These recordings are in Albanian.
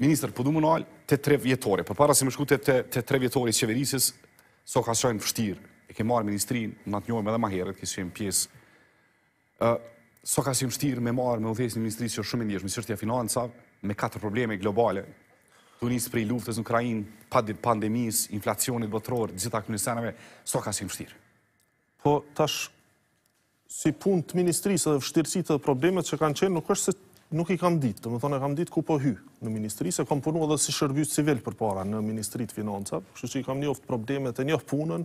Ministrë, përdu po më nalë të tre vjetore. Për para se më shkute të tre vjetore i qeverisës, so ka shënë fështirë, e ke marë ministrinë, në atë njojme edhe ma herët, kësë qëmë pjesë. So ka shënë fështirë me marë me uthejës në ministrisë që shumë e njështë, me sërtja me katër probleme globale, të njësë prej luftës në Krajinë, pa pandemisë, inflacionit bëtërorë, gjitha këmë në senave, so ka shënë fështirë. Po, tash, si punë të ministrisë dhe fështirësit dhe problemet që kanë qenë, nuk është se nuk i kam ditë, të më thonë e kam ditë ku po hy në ministri, se kam punu edhe si shërbjus civil për para në ministrit financa, kështu që i kam njoftë problemet e njoftë punën,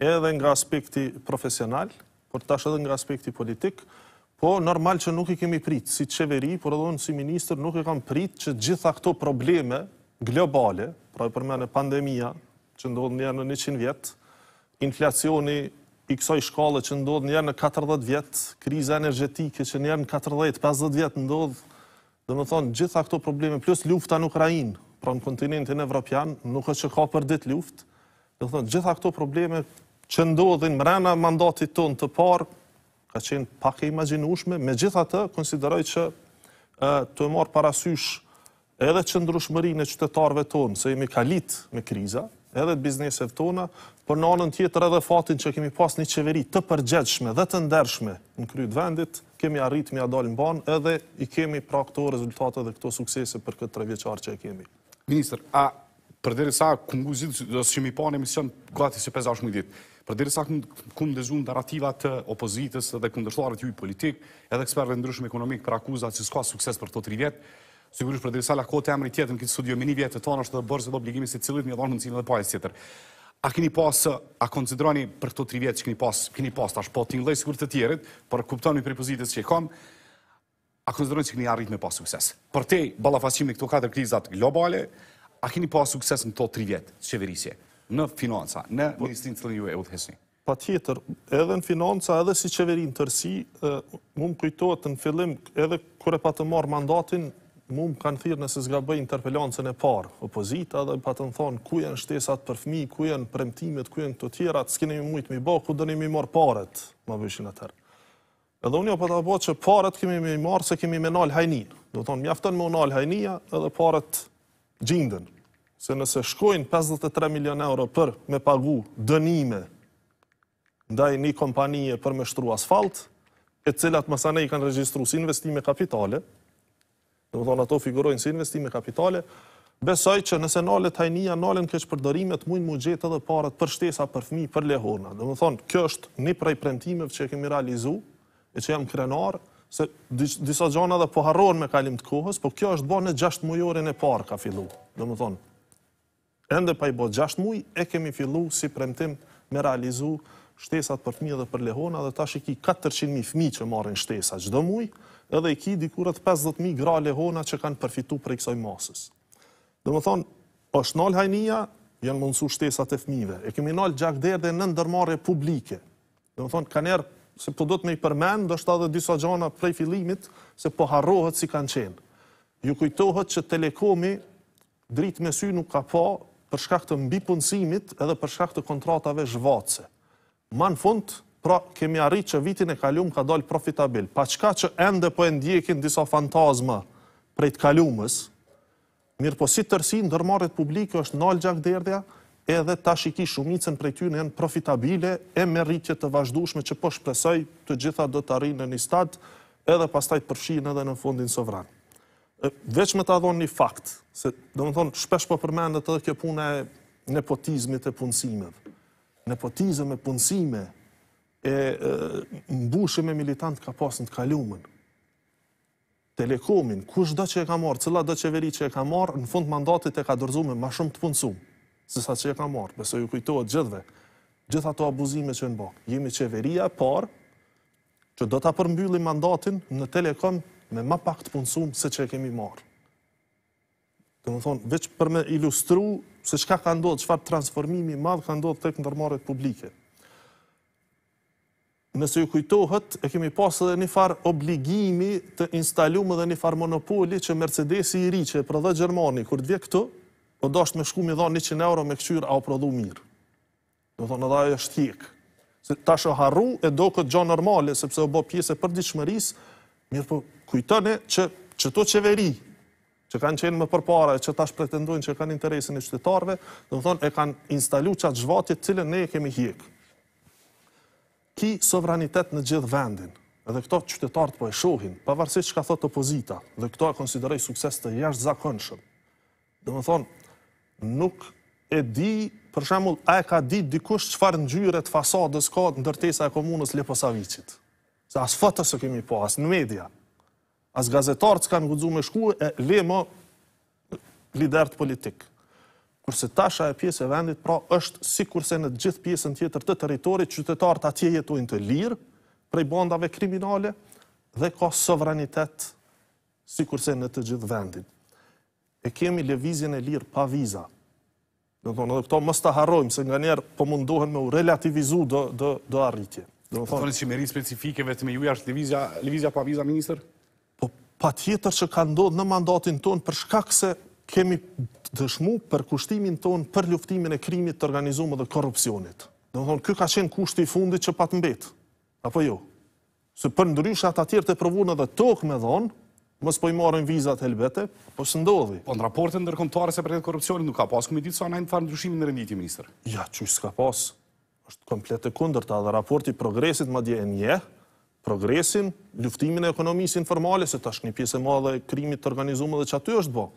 edhe nga aspekti profesional, por tash edhe nga aspekti politik, po normal që nuk i kemi pritë si qeveri, por edhe unë si minister nuk i kam pritë që gjitha këto probleme globale, pra e përmene pandemia, që ndodhë një në 100 vjetë, inflacioni i kësoj shkallë që ndodhë njërë në 40 vjetë, kriza energetike që njërë në 40-50 vjetë ndodhë, dhe më thonë, gjitha këto probleme, plus lufta në Ukrajinë, pra në kontinentin evropian, nuk është që ka për dit luft, dhe më thonë, gjitha këto probleme që ndodhin mrena mandatit tonë të parë, ka qenë pak e imaginushme, me gjitha të konsideroj që të e marë parasysh edhe që ndrushmëri në qytetarve tonë, se jemi kalit me kriza, edhe të bizneset tona, për në anën tjetër edhe fatin që kemi pas një qeveri të përgjegjshme dhe të ndershme në krytë vendit, kemi arrit me adalë në banë edhe i kemi pra këto rezultate dhe këto suksese për këtë tre vjeqar që e kemi. Minister, a për dhere sa dhe së që mi pa në emision gati se 5-6 ditë, për dhere sa këmë narrativat të opozitës dhe këndërshlarët ju i politik, edhe ekspertëve ndryshme ekonomik për akuzat që s'ka sukses për të tri vjetë, sigurisht për dhere sa lakote emri në këtë studio, mini vjetë të tonë është dhe bërës edhe obligimi se cilët një dhonë në dhe pajës tjetër. A keni pasë, a konsideroni për këto tri vjetë që keni pasë, keni pasë, tash po t'inglej sigur të tjerit, për kuptoni për prepozitës që e kam, a konsideroni që keni arrit me pasë sukses? Për te, balafasim në këto 4 krizat globale, a keni pasë sukses në këto tri vjetë që qeverisje, në financa, në po- ministrinë të lënjue e u dhesni? Pa tjetër, edhe në financa, edhe si qeverin tërsi, mund kujtojtë në fillim, edhe kure pa të marë mandatin, Mu më kanë thirë nëse zga bëjnë interpellancën e parë, opozita dhe pa të në thonë ku janë shtesat për fmi, ku janë premtimet, ku janë të tjera, të s'kinemi mi mujtë mi bo, ku dëni mi marë paret, ma bëjshin e tërë. Edhe unë jo po pa të bo që paret kemi mi marë se kemi me nalë hajni. Do thonë, mjaftën me unalë hajnia edhe paret gjindën. Se nëse shkojnë 53 milion euro për me pagu dënime ndaj një kompanije për me shtru asfalt, e cilat i kanë regjistru si investime kapitale, Dhe më thonë ato figurojnë si investime kapitale, besoj që nëse nalet hajnia, nalen kështë përdorimet, mujnë mu gjetë edhe parët për shtesa, për fmi, për lehona. Dhe më thonë, kjo është një prej premtimev që e kemi realizu, e që jam krenar, se disa gjana dhe poharon me kalim të kohës, po kjo është bo në gjasht mujorin e parë ka fillu. Dhe më thonë, endë pa i bo gjasht muj, e kemi fillu si premtim me realizu shtesat për fmi dhe për lehona, dhe ta shiki 400.000 fmi që marrin shtesa gjdo muj, edhe i ki dikurat 50.000 gra lehona që kanë përfitu për i kësoj masës. Dhe më thonë, është nalë hajnia, janë mundësu shtesat e fmive. E kemi nalë gjakderë dhe në ndërmare publike. Dhe më thonë, kanë erë, se po do të me i përmenë, do shta dhe disa gjana prej filimit, se po harrohet si kanë qenë. Ju kujtohet që telekomi dritë me sy nuk ka pa për shkak të mbi punësimit edhe për shkak të kontratave zhvatse. Ma në fundë, Pra, kemi arrit që vitin e kalium ka dalë profitabil. Pa qka që ende po e ndjekin disa fantazma prej të kaliumës, mirë po si tërsi në dërmarit publikë është nalë gjak derdja, edhe ta shiki shumicën prej ty në janë profitabile e me rritje të vazhdushme që po shpresoj të gjitha do të arrinë në një stadë edhe pas taj të përfshinë edhe në fundin sovran. Vec me të adhonë një fakt, se do më thonë shpesh po përmendet edhe kjo punë e nepotizmit e punësimeve. Nepotizm e punësimeve e mbushëm e militant ka në të kalumën. Telekomin, kush do që e ka marë, cëla do qeveri që e ka marë, në fund mandatit e ka dërzu me ma shumë të punësumë, se sa që e ka marë, beso ju kujtojt gjithve, gjitha ato abuzime që e në bakë. Jemi qeveria parë, që do të përmbylli mandatin në telekom me ma pak të punësumë se që e kemi marë. Dhe më thonë, veç për me ilustru se shka ka ndodhë, qëfar transformimi madhë ka ndodhë të kë nërmarët nëse ju kujtohet, e kemi pasë dhe një farë obligimi të instalumë dhe një farë monopoli që Mercedes i ri që e prodhe Gjermani, kur të vje këtu, o po dasht me shku mi dha 100 euro me këqyrë a o prodhu mirë. Do thonë edhe ajo është thjekë. Se ta shë harru e do këtë gjo normale, sepse o bo pjese për diqëmëris, mirë po kujtëne që, që to qeveri, që kanë qenë më përpara, që tash pretendojnë që kanë interesin e qytetarve, do thonë e kanë instalu qatë zhvatit cilën ne e kemi hjekë ki sovranitet në gjithë vendin, edhe këto qytetartë po e shohin, pavarësit që ka thot opozita, dhe këto e konsiderej sukses të jashtë zakonëshëm. Dhe më thonë, nuk e di, për shemull, a e ka di dikush farë në gjyret fasadës ka në dërtesa e komunës Leposavicit. Se asë fëtës e kemi po, asë në media, asë gazetartë që kanë gudzu me shku e le më liderët politikë kurse tasha e pjesë e vendit, pra është si kurse në gjithë pjesën tjetër të teritorit, qytetarët atje jetojnë të lirë prej bandave kriminale dhe ka sovranitet si kurse në të gjithë vendit. E kemi levizjen e lirë pa viza. Dhe thonë, edhe këto më staharojmë, se nga njerë po mundohen me u relativizu dhe, dhe, arritje. Dhe po thonë, dhe me dhe thonë, dhe thonë, dhe thonë, dhe thonë, dhe thonë, dhe thonë, dhe thonë, dhe thonë, dhe thonë, dhe thonë, dhe dëshmu për kushtimin tonë për luftimin e krimit të organizumë dhe korupcionit. Dhe më thonë, kë ka qenë kushti i fundit që patë mbetë, apo jo? Se për ndryshat atjerë të provunë edhe tokë me dhonë, mos po i marrin vizat helbete, po së ndodhi. Po në raportin ndërkomtare se për këtë korupcionit nuk ka pas, këmi ditë sa anajnë të farë ndryshimin në renditi, minister? Ja, që s'ka pas, është komplet e kunder ta dhe raporti progresit ma dje e nje, progresin, luftimin e ekonomisë informale, se tash një pjesë e madhe krimit të organizumë dhe që aty është bo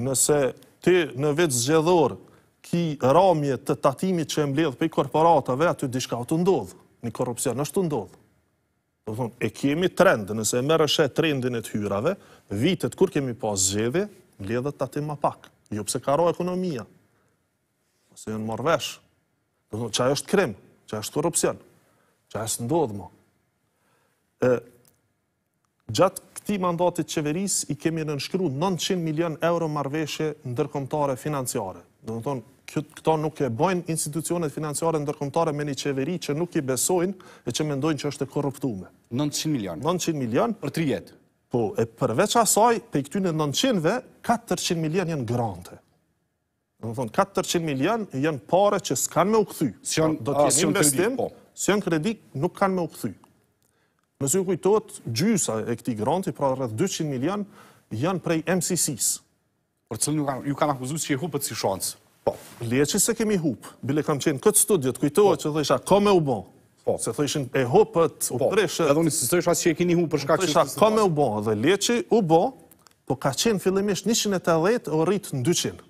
nëse ti në vetë zgjedhor ki ramje të tatimit që e mbledh për i korporatave, aty dishka o të ndodhë, një korupcion është të ndodhë. e kemi trend, nëse e merë është trendin e të hyrave, vitet kur kemi pas zgjedhe, të tatim ma pak, jo pse karo ekonomia, ose e në do të thonë, qaj është krim, qaj është korupcion, qaj është ndodhë mo. Gjatë këti mandatit qeveris, i kemi në nëshkru 900 milion euro marveshe ndërkomtare financiare. Dhe në tonë, këta nuk e bojnë institucionet financiare ndërkomtare me një qeveri që nuk i besojnë e që mendojnë që është korruptume. 900 milion? 900 milion. Për trijet? jetë? Po, e përveç asaj, pe i këtyne 900ve, 400 milion jenë grante. Dhe në tonë, 400 milion jenë pare që s'kanë me u këthy. Sion kredit, po. Sion kredit nuk kanë me u këthy. Nësë ju kujtot, gjysa e këti granti, pra rrët 200 milion, janë prej MCC-s. Për cëllë ju kanë akuzu që i hupët si shansë? Po, leqës se kemi hupë, bile kam qenë këtë të kujtojë që dhe isha, ka me u bo? Po. Se dhe ishin e hupët, u preshët... Po, edhe unë si të isha që e kini hupë për shka që... Isha, ka me u bo, dhe leqë u bo, po ka qenë fillimisht 180, o rritë në 200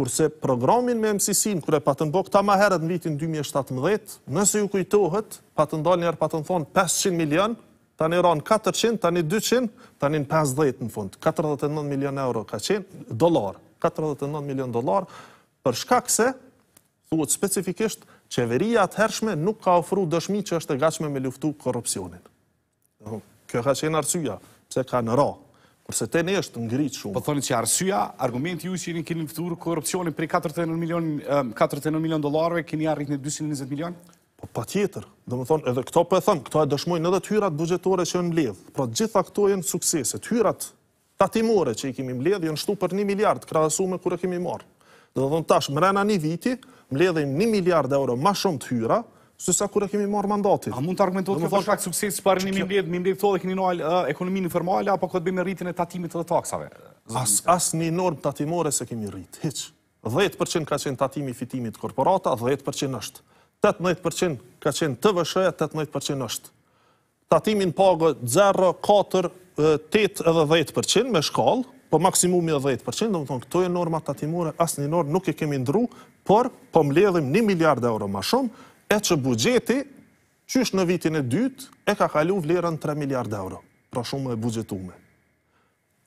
kurse programin me MCC-in, kure patën të ta këta maherët në vitin 2017, nëse ju kujtohet, patën ndalë njerë pa në thonë 500 milion, ta një 400, ta një 200, ta një në 50 në fund. 49 milion euro ka qenë dolar. 49 milion dolar, për shkak se, thuët specifikisht, qeveria atë hershme nuk ka ofru dëshmi që është e gachme me luftu korupcionin. Kjo ka qenë arsua, pëse ka në ra, Përse të ne është ngritë shumë. Po thoni që arsyja, argumenti ju që jeni keni fëtur korupcionin për 49 milion, 49 milion dolarve, keni arrit në 220 milion? Po pa tjetër, dhe më thonë, edhe këto për po e thonë, këto e dëshmojnë edhe të hyrat bugjetore që në mledhë, pra gjitha këto e në suksese, të hyrat tatimore që i kemi mledhë, jënë shtu për 1 miliard, krasu me kërë kemi marë. Dhe dhe thonë tash, mrena një viti, mledhëm 1 miliard euro ma shumë të hyra, Së sa kura kemi marë mandatit. A mund të argumentot këtë për sukses që parë një mi mbjetë, mi mbjetë të të dhe këni në alë ekonominë informale, apo këtë bëjmë rritin e tatimit dhe taksave? As një norm tatimore se kemi rrit, heq. 10% ka qenë tatimi fitimit korporata, 10% është. 18% ka qenë të vëshëja, 18% është. Tatimin pagë 0, 4, 8 edhe 10% me shkallë, po maksimumi dhe 10%, dhe më thonë, këto e norma tatimore, asë një nuk e kemi ndru, por po mledhim 1 miliard euro ma shumë, e që bugjeti, qysh në vitin e dytë, e ka kalu vlerën 3 miliard euro, pra shumë e bugjetume.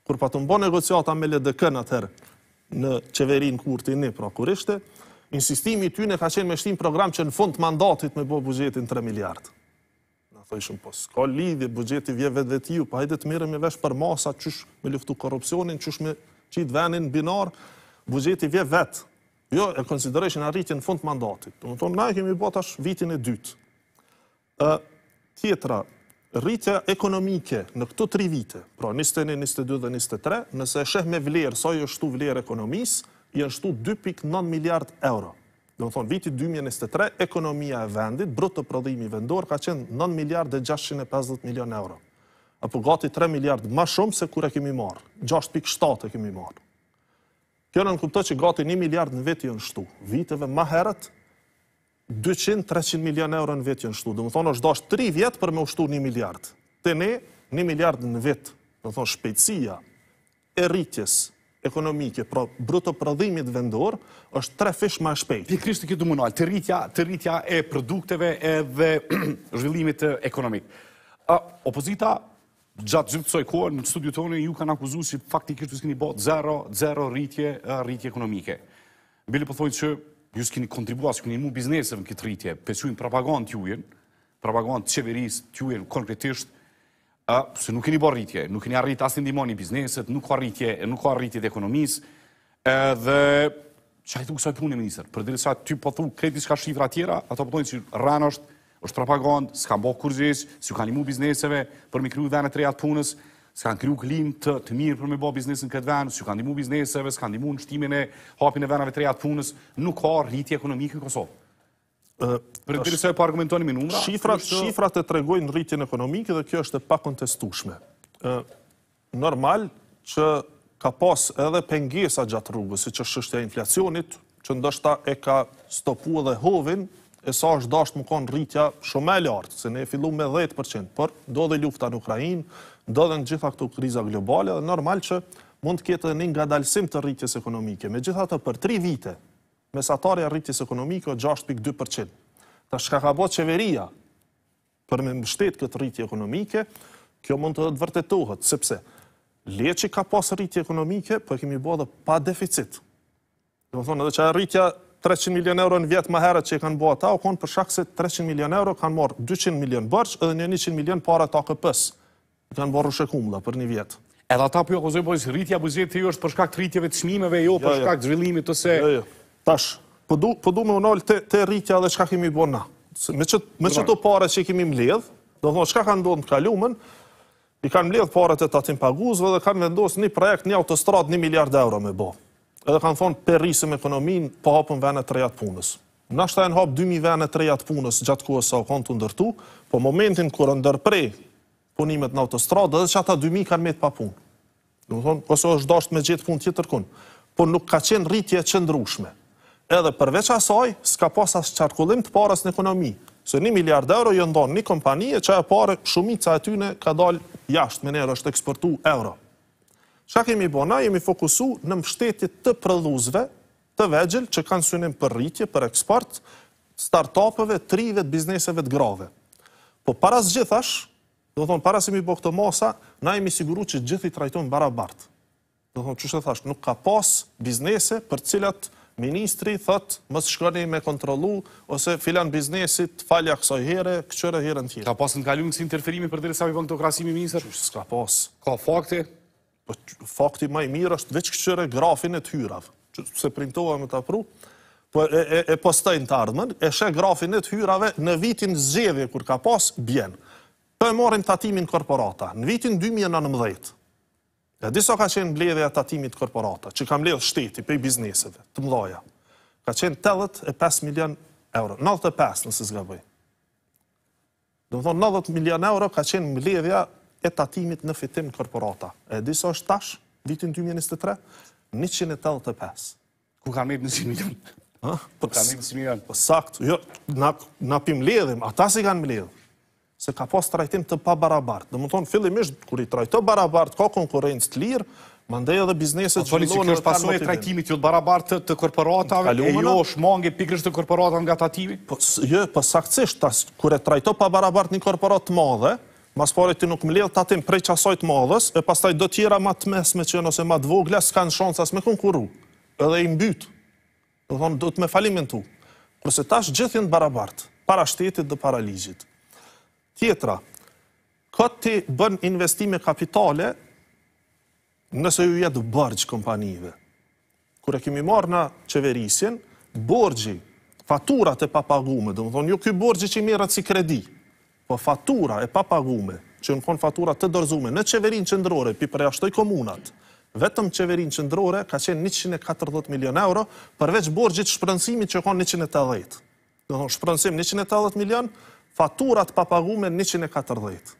Kur pa të mbo negociata me LDK në tërë në qeverin kurti në prokurishte, insistimi ty në ka qenë me shtim program që në fund mandatit me bo bugjetin 3 miliard. Në thëjshëm, po s'ka lidhje, bugjeti vje vetë dhe pa hajde të mire me vesh për masa, qysh me luftu korupcionin, qysh me qitë venin binar, bugjeti vje vetë, jo e konsideresh në fund mandatit. Në të thonë na kemi bota tash vitin e dytë. Ë tjetra rritja ekonomike në këto 3 vite, pra 21, 22 dhe 23, nëse e sheh me vlerë, sa është tu vlerë ekonomisë, është tu 2.9 miliard euro. Do të thonë viti 2023 ekonomia e vendit, bruto prodhimi vendor ka qenë 9 miliard 650 milion euro. Apo gati 3 miliard më shumë se kur e kemi marr. 6.7 e kemi marr. Kjo në nënkuptoj që gati 1 miliard në vetë jënë shtu. Viteve herët, 200-300 milion euro në vetë jënë shtu. Dhe më thonë, është dashtë 3 vjetë për me ushtu 1 miliard. Të ne, 1 miliard në vetë, dhe më thonë, shpejtësia e rritjes ekonomike, pra bruto prodhimit vendor, është tre fish ma shpejt. Pikrisht të këtë mënual, të rritja e produkteve dhe zhvillimit ekonomik. Opozita gjatë gjithë soj kohë në studiu tonë ju kanë akuzu si faktikisht ju s'kini botë zero, zero rritje, rritje ekonomike. Bili përthojnë që ju s'kini kontribua, s'kini mu biznesëve në këtë rritje, pesuin propagandë t'jujen, propagandë qeverisë t'jujen konkretisht, se nuk kini bo rritje, nuk kini arrit asë ndimoni bizneset, nuk ka rritje, nuk ka rritje dhe ekonomisë, dhe që ajtu kësaj punë e minister, për dhe sa ty pëthu po kreti shka shifra tjera, ato pëthojnë po që rranë është është propagandë, s'kanë bëhë kurzis, s'ju kanë imu bizneseve për me kryu dhenë të rejatë punës, s'kanë kryu klinë të, të mirë për me bëhë biznesën këtë venë, s'ju kanë imu bizneseve, s'kanë imu në shtimin e hapin e venave të rejatë punës, nuk ka rritje ekonomikë në Kosovë. Për të rrisë për argumentoni i numra... Shifrat, të... tregojnë rritjen ekonomikë dhe kjo është pak kontestushme. Normal që ka pas edhe pengesa gjatë rrugës, si që shështja inflacionit, që ndështë e ka stopu edhe hovin e sa është dashtë më konë rritja shumë e lartë, se ne e fillu me 10%, për do dhe lufta në Ukrajin, do dhe në gjitha këtu kriza globale, dhe normal që mund të kjetë dhe një nga dalsim të rritjes ekonomike. Me gjitha të për 3 vite, mesatarja rritjes ekonomike o 6.2%. Të shka ka bo qeveria për me mështet këtë rritje ekonomike, kjo mund të vërtetohet, sepse leqi ka pas rritje ekonomike, për po kemi bo dhe pa deficit. Dhe më thonë, edhe që a rritja 300 milion euro në vjetë maherët që i kanë bo ata, u konë për shakë se 300 milion euro kanë morë 200 milion bërqë edhe një 100 milion para ta këpës. I kanë borë rëshekum dhe për një vjetë. Edhe ata për po jo këzoj bojës rritja buzjetë të ju është për shkak të rritjeve të shmimeve, jo për jo, jo. shkak të zhvillimit ose... Jo, Tash, po po du me unollë të rritja dhe shka kemi bërë na. Me që të pare që kemi mledhë, do thonë shka kanë ndonë të kalumen, i kanë mledhë pare të tatim paguzve dhe kanë vendosë një projekt, një autostrad, një miliard euro me bërë edhe kanë thonë perrisëm ekonomin po hapën vene të rejatë punës. Në ashtë e në hapë 2.000 vene të punës gjatë kuës sa o kanë të ndërtu, po momentin kërë ndërpre punimet në autostradë, dhe që ata 2.000 kanë metë pa punë. Në thonë, kësë është dashtë me gjithë punë tjetër kunë, po nuk ka qenë rritje që ndrushme. Edhe përveç asaj, s'ka pas asë qarkullim të paras në ekonomi, se një miliard euro jë ndonë një kompanije që e pare shumica e tyne ka dalë jashtë, menerë është eksportu euro. Qa kemi bona, jemi fokusu në mështetit të prëdhuzve, të vegjel, që kanë synim për rritje, për eksport, start-upëve, trive, bizneseve të grave. Po paras gjithash, do thonë, paras jemi bo këto masa, na jemi siguru që gjithi trajtojnë barabartë. Do thonë, që shë thash, nuk ka pas biznese për cilat ministri thot, mësë shkërni me kontrolu, ose filan biznesit, falja kësoj here, këqëre here në tjere. Ka pas në kalimë kësi interferimi për dire sa mi bënë të krasimi minister? Që shë s'ka pas. Ka Ka fakte? Po fakti maj mirë është veç këqëre grafin e të hyrav, që se printohet me të apru, po e postajnë të ardhmen, e shë grafin e të hyrave në vitin zxedhe, kur ka pas, bjen. Të e morim tatimin korporata, në vitin 2019. Ja, diso ka qenë bledhe e tatimit korporata, që ka mledhë shteti për i bizneset, të mdoja. Ka qenë 85 milion euro, 95 nësë zga bëj. Dëmë thonë, 90 milion euro ka qenë mbledhja e tatimit në fitim në korporata. E disa është tash, ditën 2023, 185. Ku kam ebë në 100 milion? Ha? Po kam ebë 100 milion? Po saktë, jo, na pim ledhim, ata si kanë më ledhë. Se ka pas të të pa barabartë. Dhe më tonë, fillimisht, kur i trajto barabartë, ka konkurencë të lirë, Më ndëjë edhe bizneset po, që vëllonë në tarë më jo të të të të të të të të të të korporatave, e jo është të korporatave nga të të të të të të të të të të të të të të të të të të Mas pare ti nuk më ledhë të atim prej qasajt madhës, e pastaj do tjera ma të mesme që nëse ma të vogla, s'kanë shansas me konkuru, edhe i mbytë. Dhe thonë, do të me falimin tu. Kërse tash të barabartë, para shtetit dhe para ligjit. Tjetra, këtë ti bën investime kapitale, nëse ju jetë bërgjë kompanive. Kërë kemi marë në qeverisin, bërgjë, faturat e papagume, dhe më thonë, jo këj bërgjë që i mirët si kredi, po fatura e papagume, që në konë fatura të dorzume, në qeverin qëndrore, pi për e ashtoj komunat, vetëm qeverin qëndrore ka qenë 140 milion euro, përveç borgjit shprënsimi që konë 180. Në thonë shprënsim 180 milion, faturat papagume 140.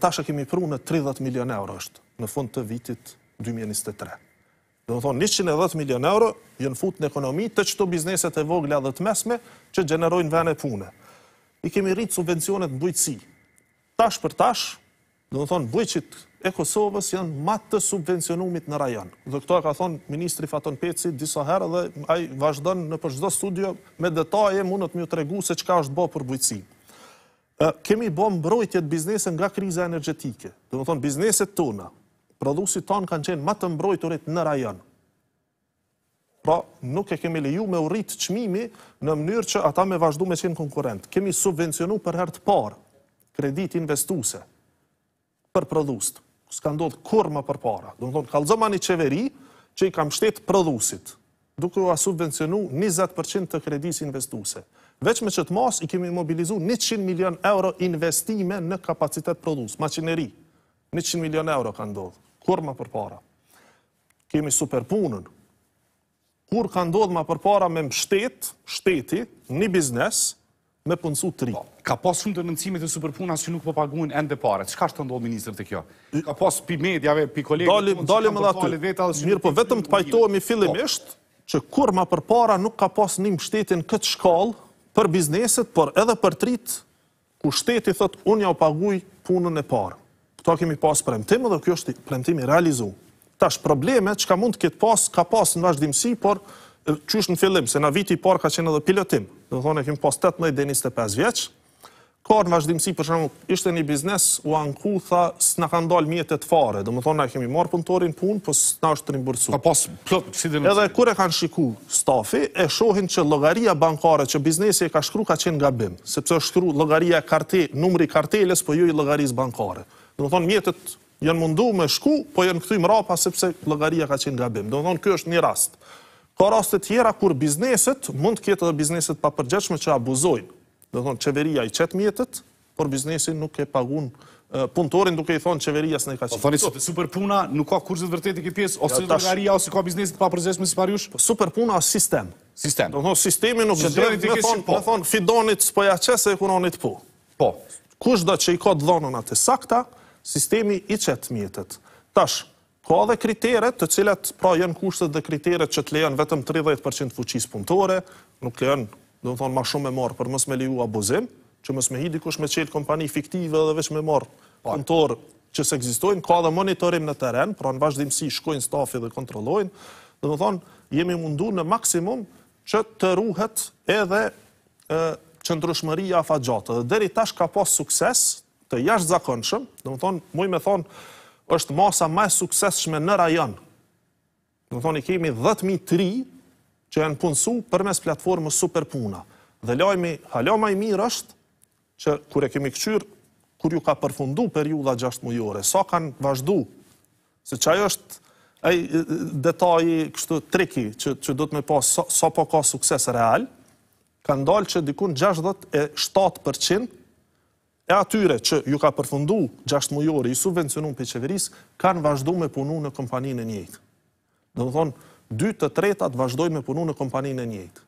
shë kemi pru në 30 milion euro është, në fund të vitit 2023. Dhe në thonë, 110 milion euro jënë fut në ekonomi të qëto bizneset e vogla dhe të mesme që gjenerojnë vene pune i kemi rritë subvencionet në bujtësi. Tash për tash, dhe në thonë, bujqit e Kosovës janë matë të subvencionumit në rajon. Dhe këto e ka thonë Ministri Faton Peci disa herë dhe aj vazhdo në përshdo studio me detaje mundët mjë të regu se qka është bo për bujtësi. Kemi bo mbrojtjet biznesën nga kriza energetike. Dhe në thonë, bizneset tona, produsit tonë kanë qenë matë mbrojturit në rajonë. Pra, nuk e kemi leju me urrit qmimi në mënyrë që ata me vazhdu me qenë konkurent. Kemi subvencionu për herë të parë kredit investuse për prëdhust. Ska ndodhë kur më për para. Dëmë thonë, kalëzëma një qeveri që i kam shtetë prëdhusit, duke u a subvencionu 20% të kredit investuse. Veç me qëtë mas, i kemi mobilizu 100 milion euro investime në kapacitet prëdhust, maqineri. 100 milion euro ka ndodhë, kur më për para. Kemi superpunën, kur ka ndodhë ma përpara me shtet, shteti, një biznes, me punësu të ri. Ka pas shumë të nëndësimit e superpuna që nuk po paguin endë e pare. Qëka është të ndodhë, minister, të kjo? Ka pas pi medjave, pi kolegë... Dalim po edhe aty. Mirë, po vetëm të pajtojmë i fillimisht, po. që kur ma përpara nuk ka pas një shtetin këtë shkall për bizneset, por edhe për trit, ku shteti thëtë, unë ja o paguj punën e parë. Këta kemi pas premtim, dhe kjo është premtimi realizumë tash problemet që ka mund të këtë pas, ka pas në vazhdimësi, por qysh në fillim, se na viti i par ka qenë edhe pilotim, dhe thonë e kemë pas 18 dhe 25 vjeqë, Kor në vazhdimësi, për shumë, ishte një biznes, u anku, tha, s'na kanë dalë mjetet fare, dhe më thonë, na kemi marë punëtorin punë, për po s'na është të një bërësu. Edhe kure kanë shiku stafi, e shohin që logaria bankare, që biznesi ka shkru, ka qenë gabim, sepse është shkru logaria numri karteles, për po ju i bankare. Dhe mjetet janë mundu me shku, po janë këtu i mrapa sepse lëgaria ka qenë gabim. Do nënë, kjo është një rast. Ka rastet tjera kur bizneset mund të kjetë dhe bizneset pa përgjeshme që abuzojnë. Do nënë, qeveria i qetë mjetët, por biznesin nuk e pagun punëtorin duke i thonë qeveria së ne ka po qenë. Super puna nuk ka kurzit vërtet i këpjes, ose lëgaria, ose ka bizneset pa përgjeshme si parjush? Po Super puna sistem. Sistem. Do nënë, sistemi nuk gjithë me thonë, fidonit s'poja e Po. ka atë sistemi i qëtë mjetët. Tash, ka dhe kriteret të cilat pra jenë kushtet dhe kriteret që të lejen vetëm 30% fuqis punëtore, nuk lejen, dhe më thonë, ma shumë me marë për mësë me liu abuzim, që mësë me hidi kush me qelë kompani fiktive dhe veç me marë po. punëtorë që se egzistojnë, ka dhe monitorim në teren, pra në vazhdimësi shkojnë stafi dhe kontrollojnë, dhe më thonë, jemi mundu në maksimum që të ruhet edhe qëndrushmëria fa gjatë. Dhe deri tash ka pas sukses, të jashtë zakonëshëm, dhe më thonë, muj me thonë, është masa maj sukseshme në rajon. Dhe më thonë, i kemi 10.003 që janë punësu për mes platformës Superpuna. Dhe lajmi, halama i mirë është, që kure kemi këqyrë, kur ju ka përfundu periuda 6 mujore, sa kanë vazhdu, se që ajo është e, detaji kështu triki, që, që do të me pas, sa, sa po ka sukses real, kanë dalë që dikun 67% e atyre që ju ka përfundu 6 mujore i subvencionun për qeveris, kanë vazhdu me punu në kompaninë njëjtë. Dhe në thonë, 2 të tretat vazhdoj me punu në kompaninë njëjtë.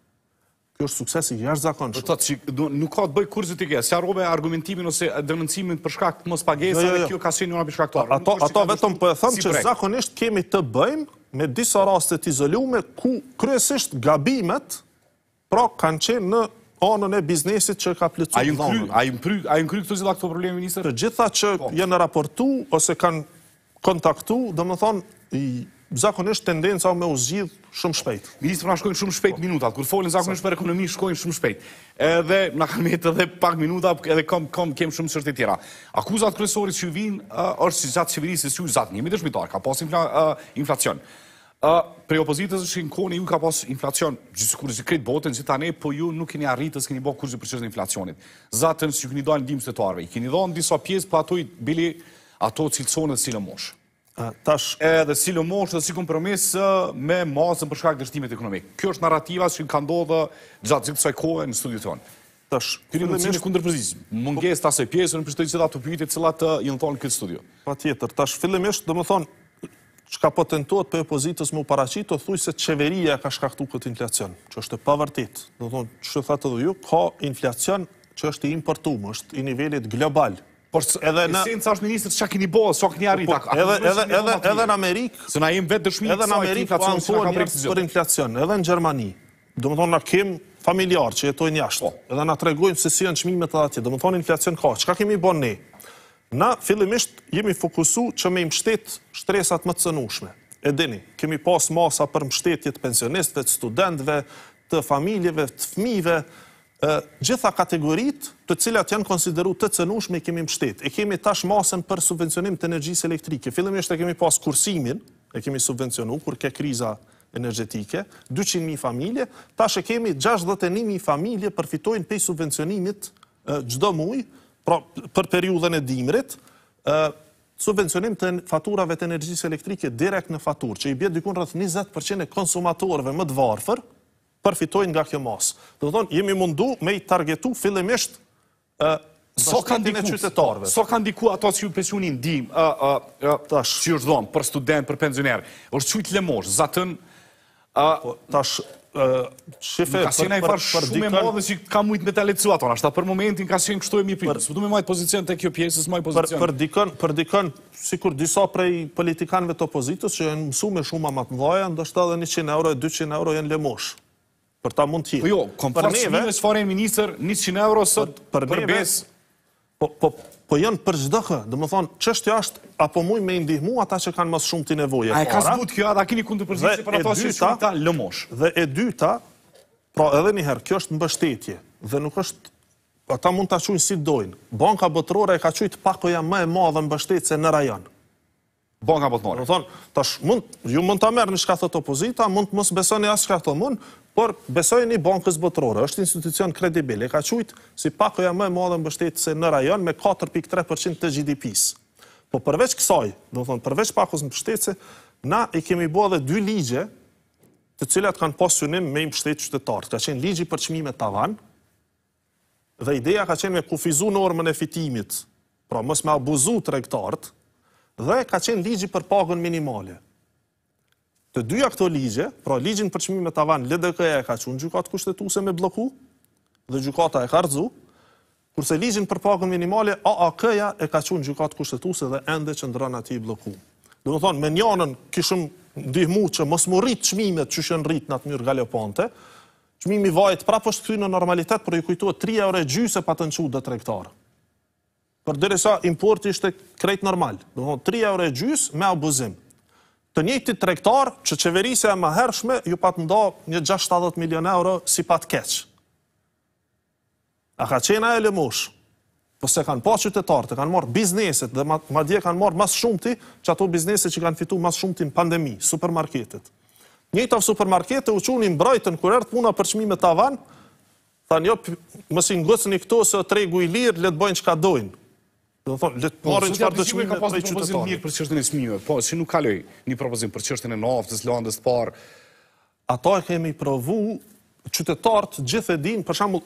Kjo është suksesi jashtë zakonë shumë. Dhe të që nuk ka të bëjë kurzit i kësë, arrobe argumentimin ose dënëncimin për shkak të mos pagesa dhe jo, jo, jo. kjo ka shenjë një për shkaktuar. Ato vetëm për po e thëmë që zakonisht kemi të bëjmë me disa rastet izolume ku kryesisht gabimet pra kanë qenë në anën e biznesit që ka plëcu dhonën. A i në kry, a ju në këtë zila këto probleme, minister? Të gjitha që po. jenë raportu, ose kanë kontaktu, dhe më thonë, zakonisht tendenca me u zhidhë shumë shpejt. Ministrë nga shkojnë shumë shpejt minutat, kur folin zakonisht për ekonomi, shkojnë shumë shpejt. Edhe, nga kanë metë edhe pak minutat, edhe kom, kem shumë sërët tjera. Akuzat kërësorit që vinë, është që gjatë qeverisë, që gjatë një mitë shmitar, ka pas inflacion. Prej opozitës është në koni ju ka pas inflacion, gjithë kërës i kretë botën, gjithë tani, po ju nuk keni arritës, keni bërë kërës i përqesën inflacionit. Zatën, ju keni dojnë dimës të tarve, i keni dojnë disa pjesë, pa po ato i bili ato cilësonët si në moshë. Tash... Edhe si në moshë dhe si kompromisë me masën për shkak dështimit ekonomikë. Kjo është narrativa që në ka ndodhë gjatë gjithë të saj kohë në studiu Tash... Kërë në cilë e kundër përzisë, mënges të asë e pjesë, në përshëtë i të pyjtë e cilat të jënë thonë këtë studiu. Pa tjetër, tash fillemisht, dhe më thonë, qka po tentuat për opozitës më paracit, të thuj se qeveria ka shkaktu këtë inflacion, që është pavartit. Dhe thonë, që thëtë dhe ju, ka inflacion që është i është i nivellit global. Por së edhe në... Isin, sa është ministrë, që po, ka kini bo, së ka kini arrit, Edhe, edhe, edhe, në Amerikë... Se na im vetë dëshmi, edhe në Amerikë, po anë thua njërës për inflacion, edhe në Gjermani, do më thonë, në kem familjarë që jetojnë jashtë, po. edhe në tregojnë se si janë qmimet dhe atje, do më thonë, inflacion ka, që ka kemi bo ne, Na, fillimisht, jemi fokusu që me imështet shtresat më të cënushme. E dini, kemi pas masa për mështetjet pensionistve, të studentve, të familjeve, të fmive, gjitha kategorit të cilat janë konsideru të cënushme i kemi mështet. E kemi tash masën për subvencionim të energjisë elektrike. Fillimisht, e kemi pas kursimin, e kemi subvencionu, kur ke kriza energetike, 200.000 familje, tash e kemi 61.000 familje përfitojnë pej subvencionimit gjdo mujë, pra për periudhën e dimrit, subvencionim të faturave të energjisë elektrike direkt në faturë, që i bjetë dykun rrëth 20% e konsumatorve më të varëfër, përfitojnë nga kjo masë. Dhe thonë, jemi mundu me i targetu fillemisht So kanë diku, so kanë diku ato që ju pensionin, dim, që ju shdojmë, për student, për penzioner, është që lemosh, zatën, A, po, tash, Shefe, në kasina i farë shumë e modhe që ka mujtë me të letësu ato, ashtë ta për momentin ka shenë kështu e mi primës, për po du me majtë pozicion të kjo pjesës, majtë pozicion. Për dikën, për dikën, si kur disa prej politikanve të opozitës që jenë mësu me shumë më mdoja, ndështë dhe 100 euro e 200 euro jenë lemosh, për ta mund tjilë. Po jo, kom për neve, e neve, për për për për neve, po janë për çdo kë. Domethënë çështja është apo më me ndihmu ata që kanë më shumë ti nevojë. A e ka zbut kjo, a keni kundërpërgjigje për ato si ta lëmosh? Dhe e dyta, pra edhe një herë, kjo është mbështetje dhe nuk është ata mund ta çojnë si dojnë. Banka Botërore ka quajtur pakoja po më e madhe mbështetje në rajon. Banka Botërore. Do thon, tash mund ju mund ta merrni çka thot opozita, mund mos besoni as çka thon Por, besoj një bankës botërore, është institucion e ka qujtë si pakoja më e madhe më bështetë se në rajon me 4.3% të GDP-së. Po përveç kësaj, do më thonë, përveç pakos më pështetëse, na i kemi bua dhe dy ligje të cilat kanë posunim me më bështetë qytetarët. Ka qenë ligji për qmime tavan, dhe ideja ka qenë me kufizu në ormën e fitimit, pra mës me abuzu të rektartë, dhe ka qenë ligji për pagën minimale. Të dyja këto ligje, pra ligjin për qmime të avan, LDK-ja e ka qunë gjykat kushtetuse me bloku, dhe gjukata e ka rëzu, kurse ligjin për pagën minimale, AAK-ja e ka qunë gjykat kushtetuse dhe ende që ndërën ati i bloku. Dhe thonë, me njënën kishëm ndihmu që mos më rritë qmime që shënë rritë në atë mjërë galeoponte, qmimi vajt pra për këtë në normalitet, për i kujtuat 3 eur e gjyse pa të nëquë dhe trektarë. Për importi ishte krejt normal. 3 eur e me abuzim të njëti trektar që qeverisja e mahershme ju pat nda një 6 milion euro si pat keq. A ka qena e lëmush, përse po kanë pa qytetarë, të kanë morë bizneset dhe ma dje kanë morë mas shumëti që ato bizneset që kanë fitu mas shumëti në pandemi, supermarketet. Njëta vë supermarketet u quni mbrojtën kërërt puna përqmime të tavan, thanë jo, mësi ngëcëni këto se tregu i lirë, letë bojnë që ka dojnë. Do thonë, le të po, marrë çfarë do të shkojë ka pasur propozim mirë për çështën e smimeve. Po, si nuk kaloj një propozim për çështën e naftës, landës të parë. Ato e kemi provu qytetarët gjithë e din, për shembull,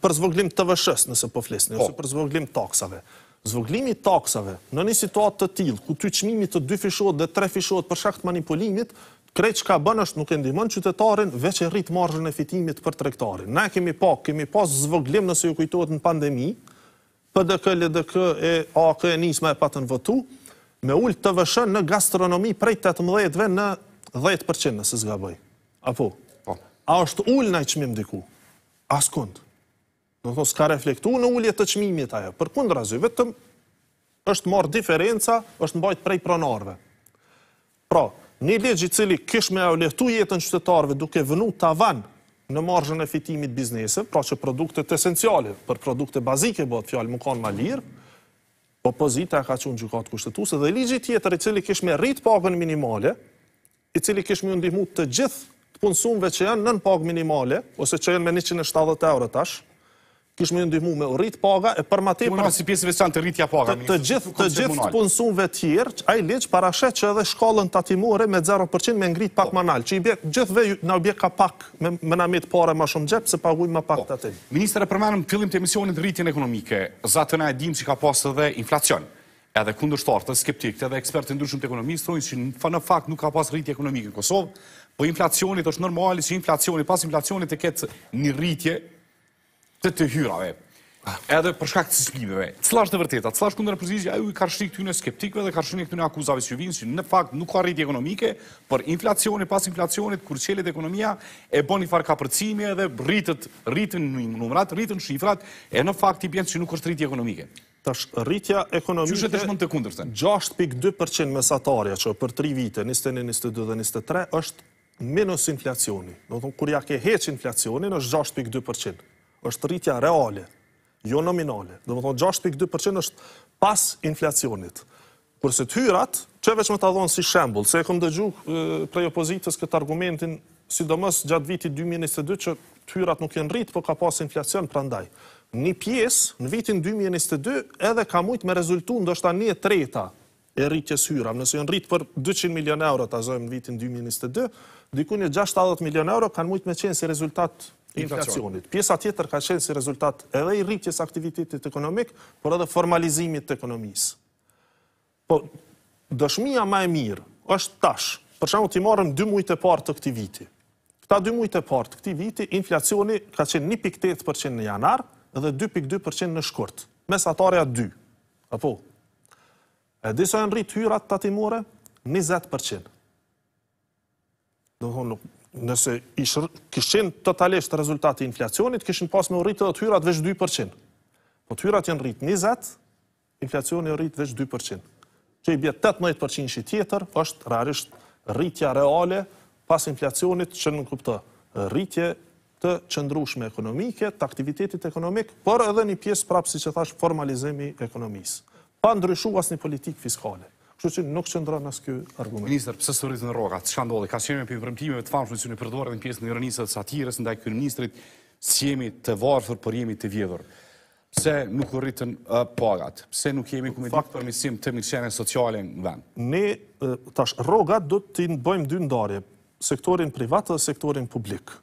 për zvoglim TVSH-s nëse po flisni po. ose për zvoglim taksave. Zvoglimi i taksave në një situatë të tillë ku ty çmimi të dy fishohet dhe tre fishohet për shkak të manipulimit, kreç ka bën është nuk e ndihmon qytetarin veç e rrit marzhën e fitimit për tregtarin. Na kemi pak, kemi pas zvoglim nëse ju kujtohet në pandemi, PDK, LDK e AK e nisma e patën votu, me ullë të vëshën në gastronomi prej 18-ve në 10% nësë zgaboj. Apo? Po. A është ullë në i diku? As kund. Në thonë, s'ka reflektu në ullë të qmimit ajo. Për kundë razy, vetëm është marë diferenca, është mbajt prej pronarve. Pra, një legjë cili kish me au lehtu jetën qytetarve duke vënu tavanë, në margjën e fitimit biznese, pra që produktet esenciale për produktet bazike bëtë fjallë më kanë ma lirë, po pozita ka qënë gjukatë kushtetuse dhe ligjit tjetër i cili kishme rritë pagën minimale, i cili kishme ju ndihmu të gjithë të punësumve që janë nën pagë minimale, ose që janë me 170 euro tash, kishë më ndihmu me rrit paga, e për ma te... Kërë si pasi pjesë veçan të rritja paga, Të gjithë të punësumve tjerë, a i leqë parashe që edhe shkollën tatimore me 0% me ngrit pak po. manal, që i bjek, gjithëve në bjek ka pak me menamit pare ma shumë gjepë, se paguj ma pak po. të atin. Ministrë, e përmanëm pëllim të emisionit rritjen ekonomike, zatëna e dim që ka pasë edhe inflacion, edhe kundër shtartë, skeptikët edhe ekspertë ndryshmë të ekonomisë, në fakt nuk ka pas rritje ekonomike në Kosovë, po inflacionit është normali që inflacionit, pas inflacionit e ketë një rritje të të hyrave, edhe përshka këtë sëslimeve. Cëla është të vërteta, cëla është këndërë përgjizja, a ju i ka rështi këtë në skeptikve dhe ka rështi këtë në akuzave së vinë, që në fakt nuk ka rritje ekonomike, për inflacioni, pas inflacionit, kur qelit ekonomia, e bon i farë kapërcimi edhe rritët, rritën në numrat, rritën shifrat, e në fakt i bjenë që nuk është rritje ekonomike. Tash, Rritja ekonomike, 6.2% mesatarja që për 3 vite, 21, 22 Minus inflacioni, kur ja ke heq inflacionin, është 6.2% është rritja reale, jo nominale. Dhe më thonë 6.2% është pas inflacionit. Kërse të hyrat, që veç me të adhonë si shembul, se e këmë dëgju prej opozitës këtë argumentin, sidomës gjatë vitit 2022 që të hyrat nuk jenë rritë, po ka pas inflacion prandaj. Një piesë në vitin 2022 edhe ka mujtë me rezultu ndoshta një treta e rritjes hyram, nëse jenë rritë për 200 milion euro të azojmë në vitin 2022, dyku një 60 milion euro kanë mujtë me qenë si rezultat inflacionit. Pjesa tjetër ka qenë si rezultat edhe i rritjes aktivitetit ekonomik, por edhe formalizimit të ekonomisë. Po, dëshmija ma e mirë është tash, për shumë të i marëm dy mujtë e partë të këti viti. Këta dy mujtë e partë të këti viti, inflacioni ka qenë 1.8% në janar edhe 2.2% në shkurt, mes atarja 2. Apo, e diso e në rritë hyrat të atimore, 20%. Dhe thonë, nëse kishin totalisht rezultati inflacionit, kishin pas me rritë dhe të hyrat vesh 2%. Po të hyrat jenë rritë 20%, inflacioni e rritë vesh 2%. Që i bjetë 18% që tjetër, është rarisht rritja reale pas inflacionit që në kuptë rritje të qëndrushme ekonomike, të aktivitetit ekonomik, por edhe një pjesë prapë, si që thash, formalizemi ekonomisë. Pa ndryshu asë një politikë fiskale. Kështu që nuk qëndronë asë kjo argument. Ministrë, pëse së rritë në roga, të shkandolli, ka shemi për përëmtimeve të famshme që në përdojrë dhe në pjesë në ironisë dhe ndaj kërë ministrit, si jemi të varëfër, për jemi të vjedhur. Pse nuk u rritën pagat? Pse nuk jemi ku me ditë përmisim të mirëqenën sociale në vend? Ne, tash, rogat do të të bëjmë dy ndarje, sektorin privat dhe sektorin publik.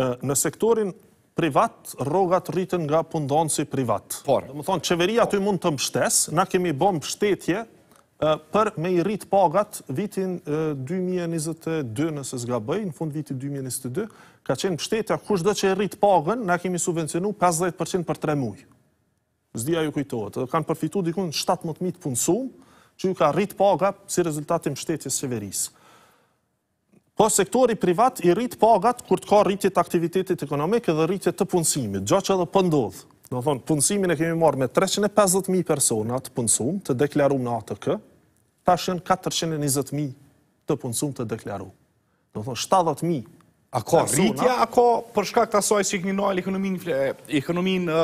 Në sektorin privat, rogat rritën nga pundonë si privat. Por, dhe më thonë, qeveria të mund të mështes, na kemi bom shtetje për me i rritë pagat vitin 2022 nësë zga bëj, në fund vitin 2022, ka qenë pështetja kush dhe që i rritë pagën, na kemi subvencionu 50% për 3 mujë. Zdia ju kujtohet. Dhe kanë përfitu dikun 17.000 punësum, që ju ka rritë paga si rezultatin pështetjes qeverisë. Po sektori privat i rritë pagat kur të ka rritje të aktivitetit ekonomike dhe rritje të punësimit, gjo që edhe pëndodhë. Do thonë, punësimin e kemi marrë me 350.000 personat punësum të deklarum në ATK, tashën 420.000 të punësum të deklaru. Do thonë, 70.000. A ka rritja, a ka përshka këta soj që i këni nojlë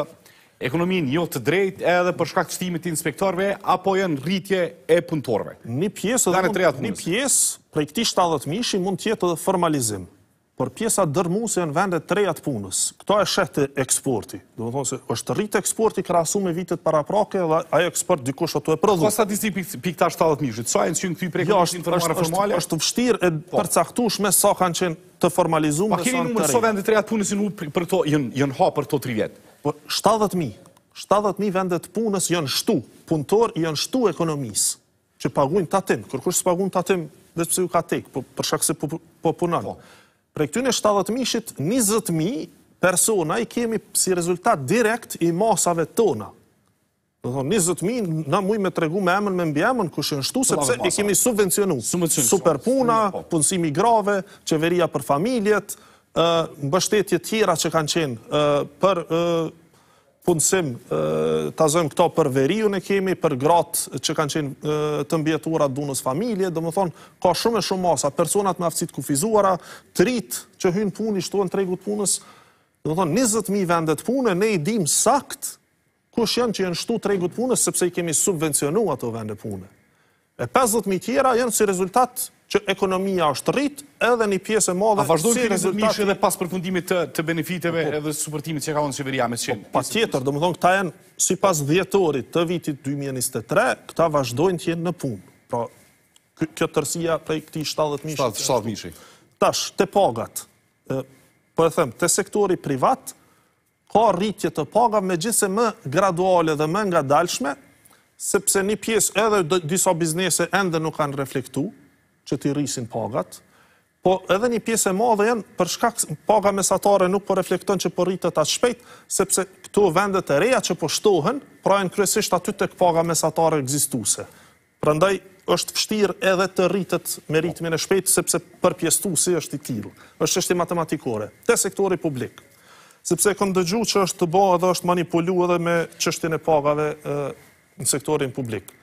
ekonomin jo të drejt edhe përshka këtë shtimit të inspektorve, apo janë rritje e punëtorve? Një piesë prej këti 70.000 shi mund tjetë dhe formalizim për pjesa dërmuse në vendet trejat punës. Këto e shete eksporti. Do më thonë se është rritë eksporti krasu me vitet para prake dhe ajo eksport dikush ato e prëdhu. Kosta disi pikta 70.000? mishit? Sa e jo, në qënë këty prej këtë informare formale? është vështirë e po. përcaktush me sa kanë qenë të formalizu me sa në të Pa keni numër së vendet trejat punës jënë ha për to tri vjetë? 70.000. 70.000 vendet punës jënë shtu. Puntor jënë shtu ekonomisë. Që paguin të atim. Kërkush së paguin të atim, dhe po, përshak se po, po punan pre këtune 70.000, 20.000 persona i kemi si rezultat direkt i masave tona. 20.000 në muj me tregu me emën me mbi emën, ku shtu, sepse i kemi subvencionu. Super puna, po. punësimi grave, qeveria për familjet, mbështetje tjera që kanë qenë për punësim të zëmë këto për veriju në kemi, për gratë që kanë qenë të mbjeturat dunës familje, dhe më thonë, ka shumë e shumë masa, personat me aftësit kufizuara, tritë që hynë punë, i shtuën tregut punës, dhe më thonë, 20.000 vendet punë, ne i dim sakt, kush janë që janë shtu tregut punës, sepse i kemi subvencionu ato vende punë. E 50.000 tjera janë si rezultat që ekonomia është rrit edhe një pjesë e madhe... A vazhdojnë të rezultatë edhe pas përfundimit të, të benefiteve po, po. edhe edhe supërtimit që ka onë qeveria me qenë? pa tjetër, do më thonë, këta janë si pas djetorit të vitit 2023, këta vazhdojnë të jenë në punë. Pra, kjo tërsia prej këti 70 mishë. 70 mishë. Tash, të pagat, po e them, të sektori privat, ka rritje të paga me gjithse më graduale dhe më nga dalshme, sepse një pjesë edhe disa biznese endë nuk kanë reflektuar, që t'i rrisin pagat, po edhe një pjesë e madhe janë përshka paga mesatare nuk po reflekton që po rritët atë shpejt, sepse këto vendet e reja që po shtohen, prajnë kryesisht aty të këpaga mesatare egzistuse. Përëndaj është fështir edhe të rritët me ritmin e shpejt, sepse përpjestu si është i tilë, është është i matematikore, të sektori publik. Sepse kënë dëgju që është të bo edhe është manipulu edhe me qështin e pagave në sektorin publikë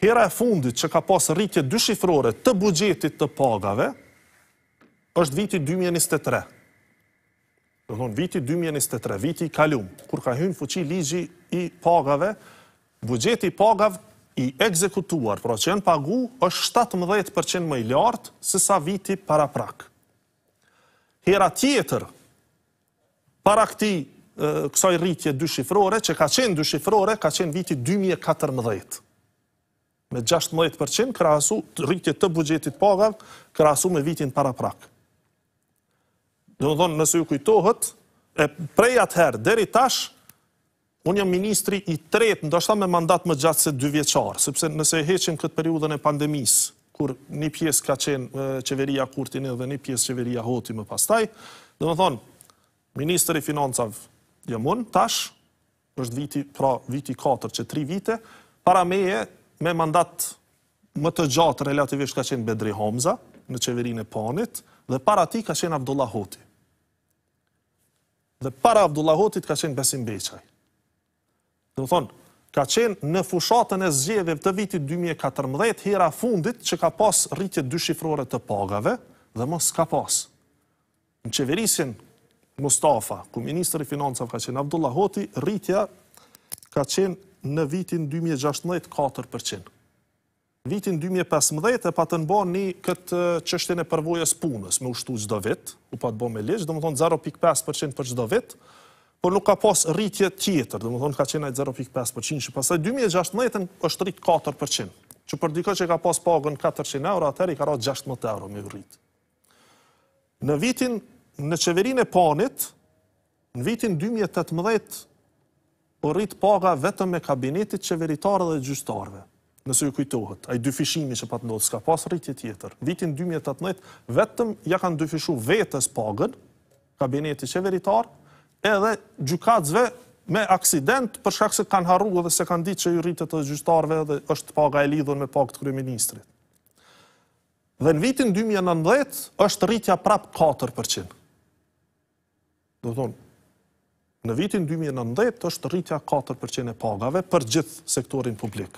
hera e fundit që ka pas rritje dyshifrore të bugjetit të pagave, është viti 2023. Dëmonë, viti 2023, viti i kalium, kur ka hynë fuqi ligji i pagave, bugjeti i pagave i ekzekutuar, pra që janë pagu, është 17% më i lartë se sa viti para prak. Hera tjetër, para këti kësaj rritje dyshifrore, që ka qenë dyshifrore, ka qenë viti 2014 me 16% krasu rritje të bugjetit pagav, krasu me vitin para prak. Dhe më thonë, nëse ju kujtohet, e prej atëherë, deri tash, unë jam ministri i tretë, ndoshta me mandat më gjatë se dy vjeqarë, sepse nëse e heqin këtë periudën e pandemisë, kur një pjesë ka qenë qeveria kurtin dhe një pjesë qeveria hoti më pastaj, dhe më thonë, ministri i financavë jam unë, tash, është viti, pra viti 4 që 3 vite, para meje me mandat më të gjatë relativisht ka qenë Bedri Homza në qeverin e panit dhe para ti ka qenë Abdullah Hoti. Dhe para Abdullah ka qenë Besim Beqaj. Dhe më thonë, ka qenë në fushatën e zgjeve të vitit 2014 hera fundit që ka pas rritje dy shifrore të pagave dhe mos ka pas. Në qeverisin Mustafa, ku Ministri i Finansav ka qenë Abdullah Hoti, rritja ka qenë në vitin 2016, 4%. Vitin 2015 e pa të nëbo një këtë qështjene përvojës punës, me ushtu qdo vit, u pa të bo me leqë, dhe më thonë 0.5% për qdo vit, por nuk ka pas rritje tjetër, dhe më thonë ka qenaj 0.5%, që pasaj 2016 është rritë 4%, që për dikë që ka pas pagën 400 euro, i ka ra 16 euro me rritë. Në vitin, në qeverin e panit, në vitin 2018, po rritë paga vetëm me kabinetit qeveritarë dhe gjyshtarëve. Nësë ju kujtohet, a i dyfishimi që patë ndodhë, s'ka pas rritje tjetër. Vitin 2018, vetëm ja kanë dyfishu vetës pagën, kabinetit qeveritarë, edhe gjukatëzve me aksident, përshkak se kanë harru dhe se kanë ditë që ju rritët dhe gjyshtarëve dhe është paga e lidhën me pagët të kryeministrit. Dhe në vitin 2019, është rritja prap 4%. Do thonë, Në vitin 2019 është rritja 4% e pagave për gjithë sektorin publik.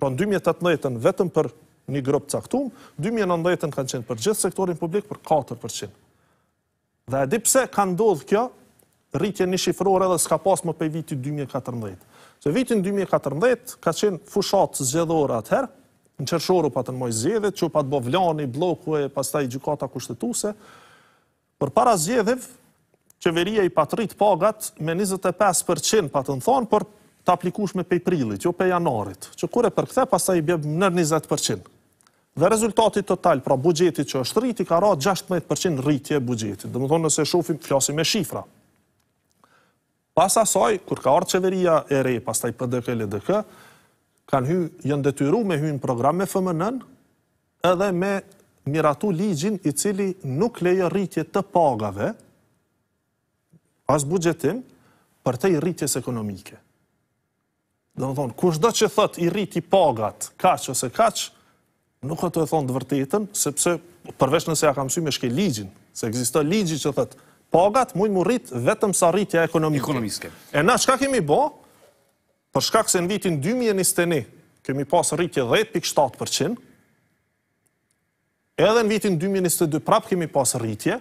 Pra në 2018 vetëm për një grëpë caktum, 2019 kanë qenë për gjithë sektorin publik për 4%. Dhe edhe pse ka ndodhë kjo, rritje një shifrore dhe s'ka pas më për vitin 2014. Se vitin 2014 ka qenë fushat zgjedhore atëherë, në qërëshoru pa të në moj zgjedhe, që pa të bovlani, bloku e pasta i gjukata kushtetuse, për para zgjedhev, qeveria i patrit pagat me 25% pa të në thonë, për të aplikush me pejprilit, jo pe janarit, që kure përkëthe, pasta i bjebë nër 20%. Dhe rezultatit total, pra bugjetit që është rriti, ka ra 16% rritje bugjetit. Dhe më thonë nëse shofim, flasim me shifra. Pasa saj, kur ka orë qeveria e re, pasta i PDK, LDK, kanë hy, jënë detyru me hy në program me FMNN, edhe me miratu ligjin i cili nuk leje rritje të pagave, pas bugjetim, për te i rritjes ekonomike. Dhe në thonë, kush do që thët i rriti pagat, kaqë ose kaqë, nuk e të e thonë të vërtetën, sepse përvesh nëse ja kam sy me shke ligjin, se egzisto ligji që thët, pagat mund më rrit vetëm sa rritja ekonomike. Ekonomiske. E na, shka kemi bo? Për shkak se në vitin 2021 kemi pas rritje 10.7%, edhe në vitin 2022 prap kemi pas rritje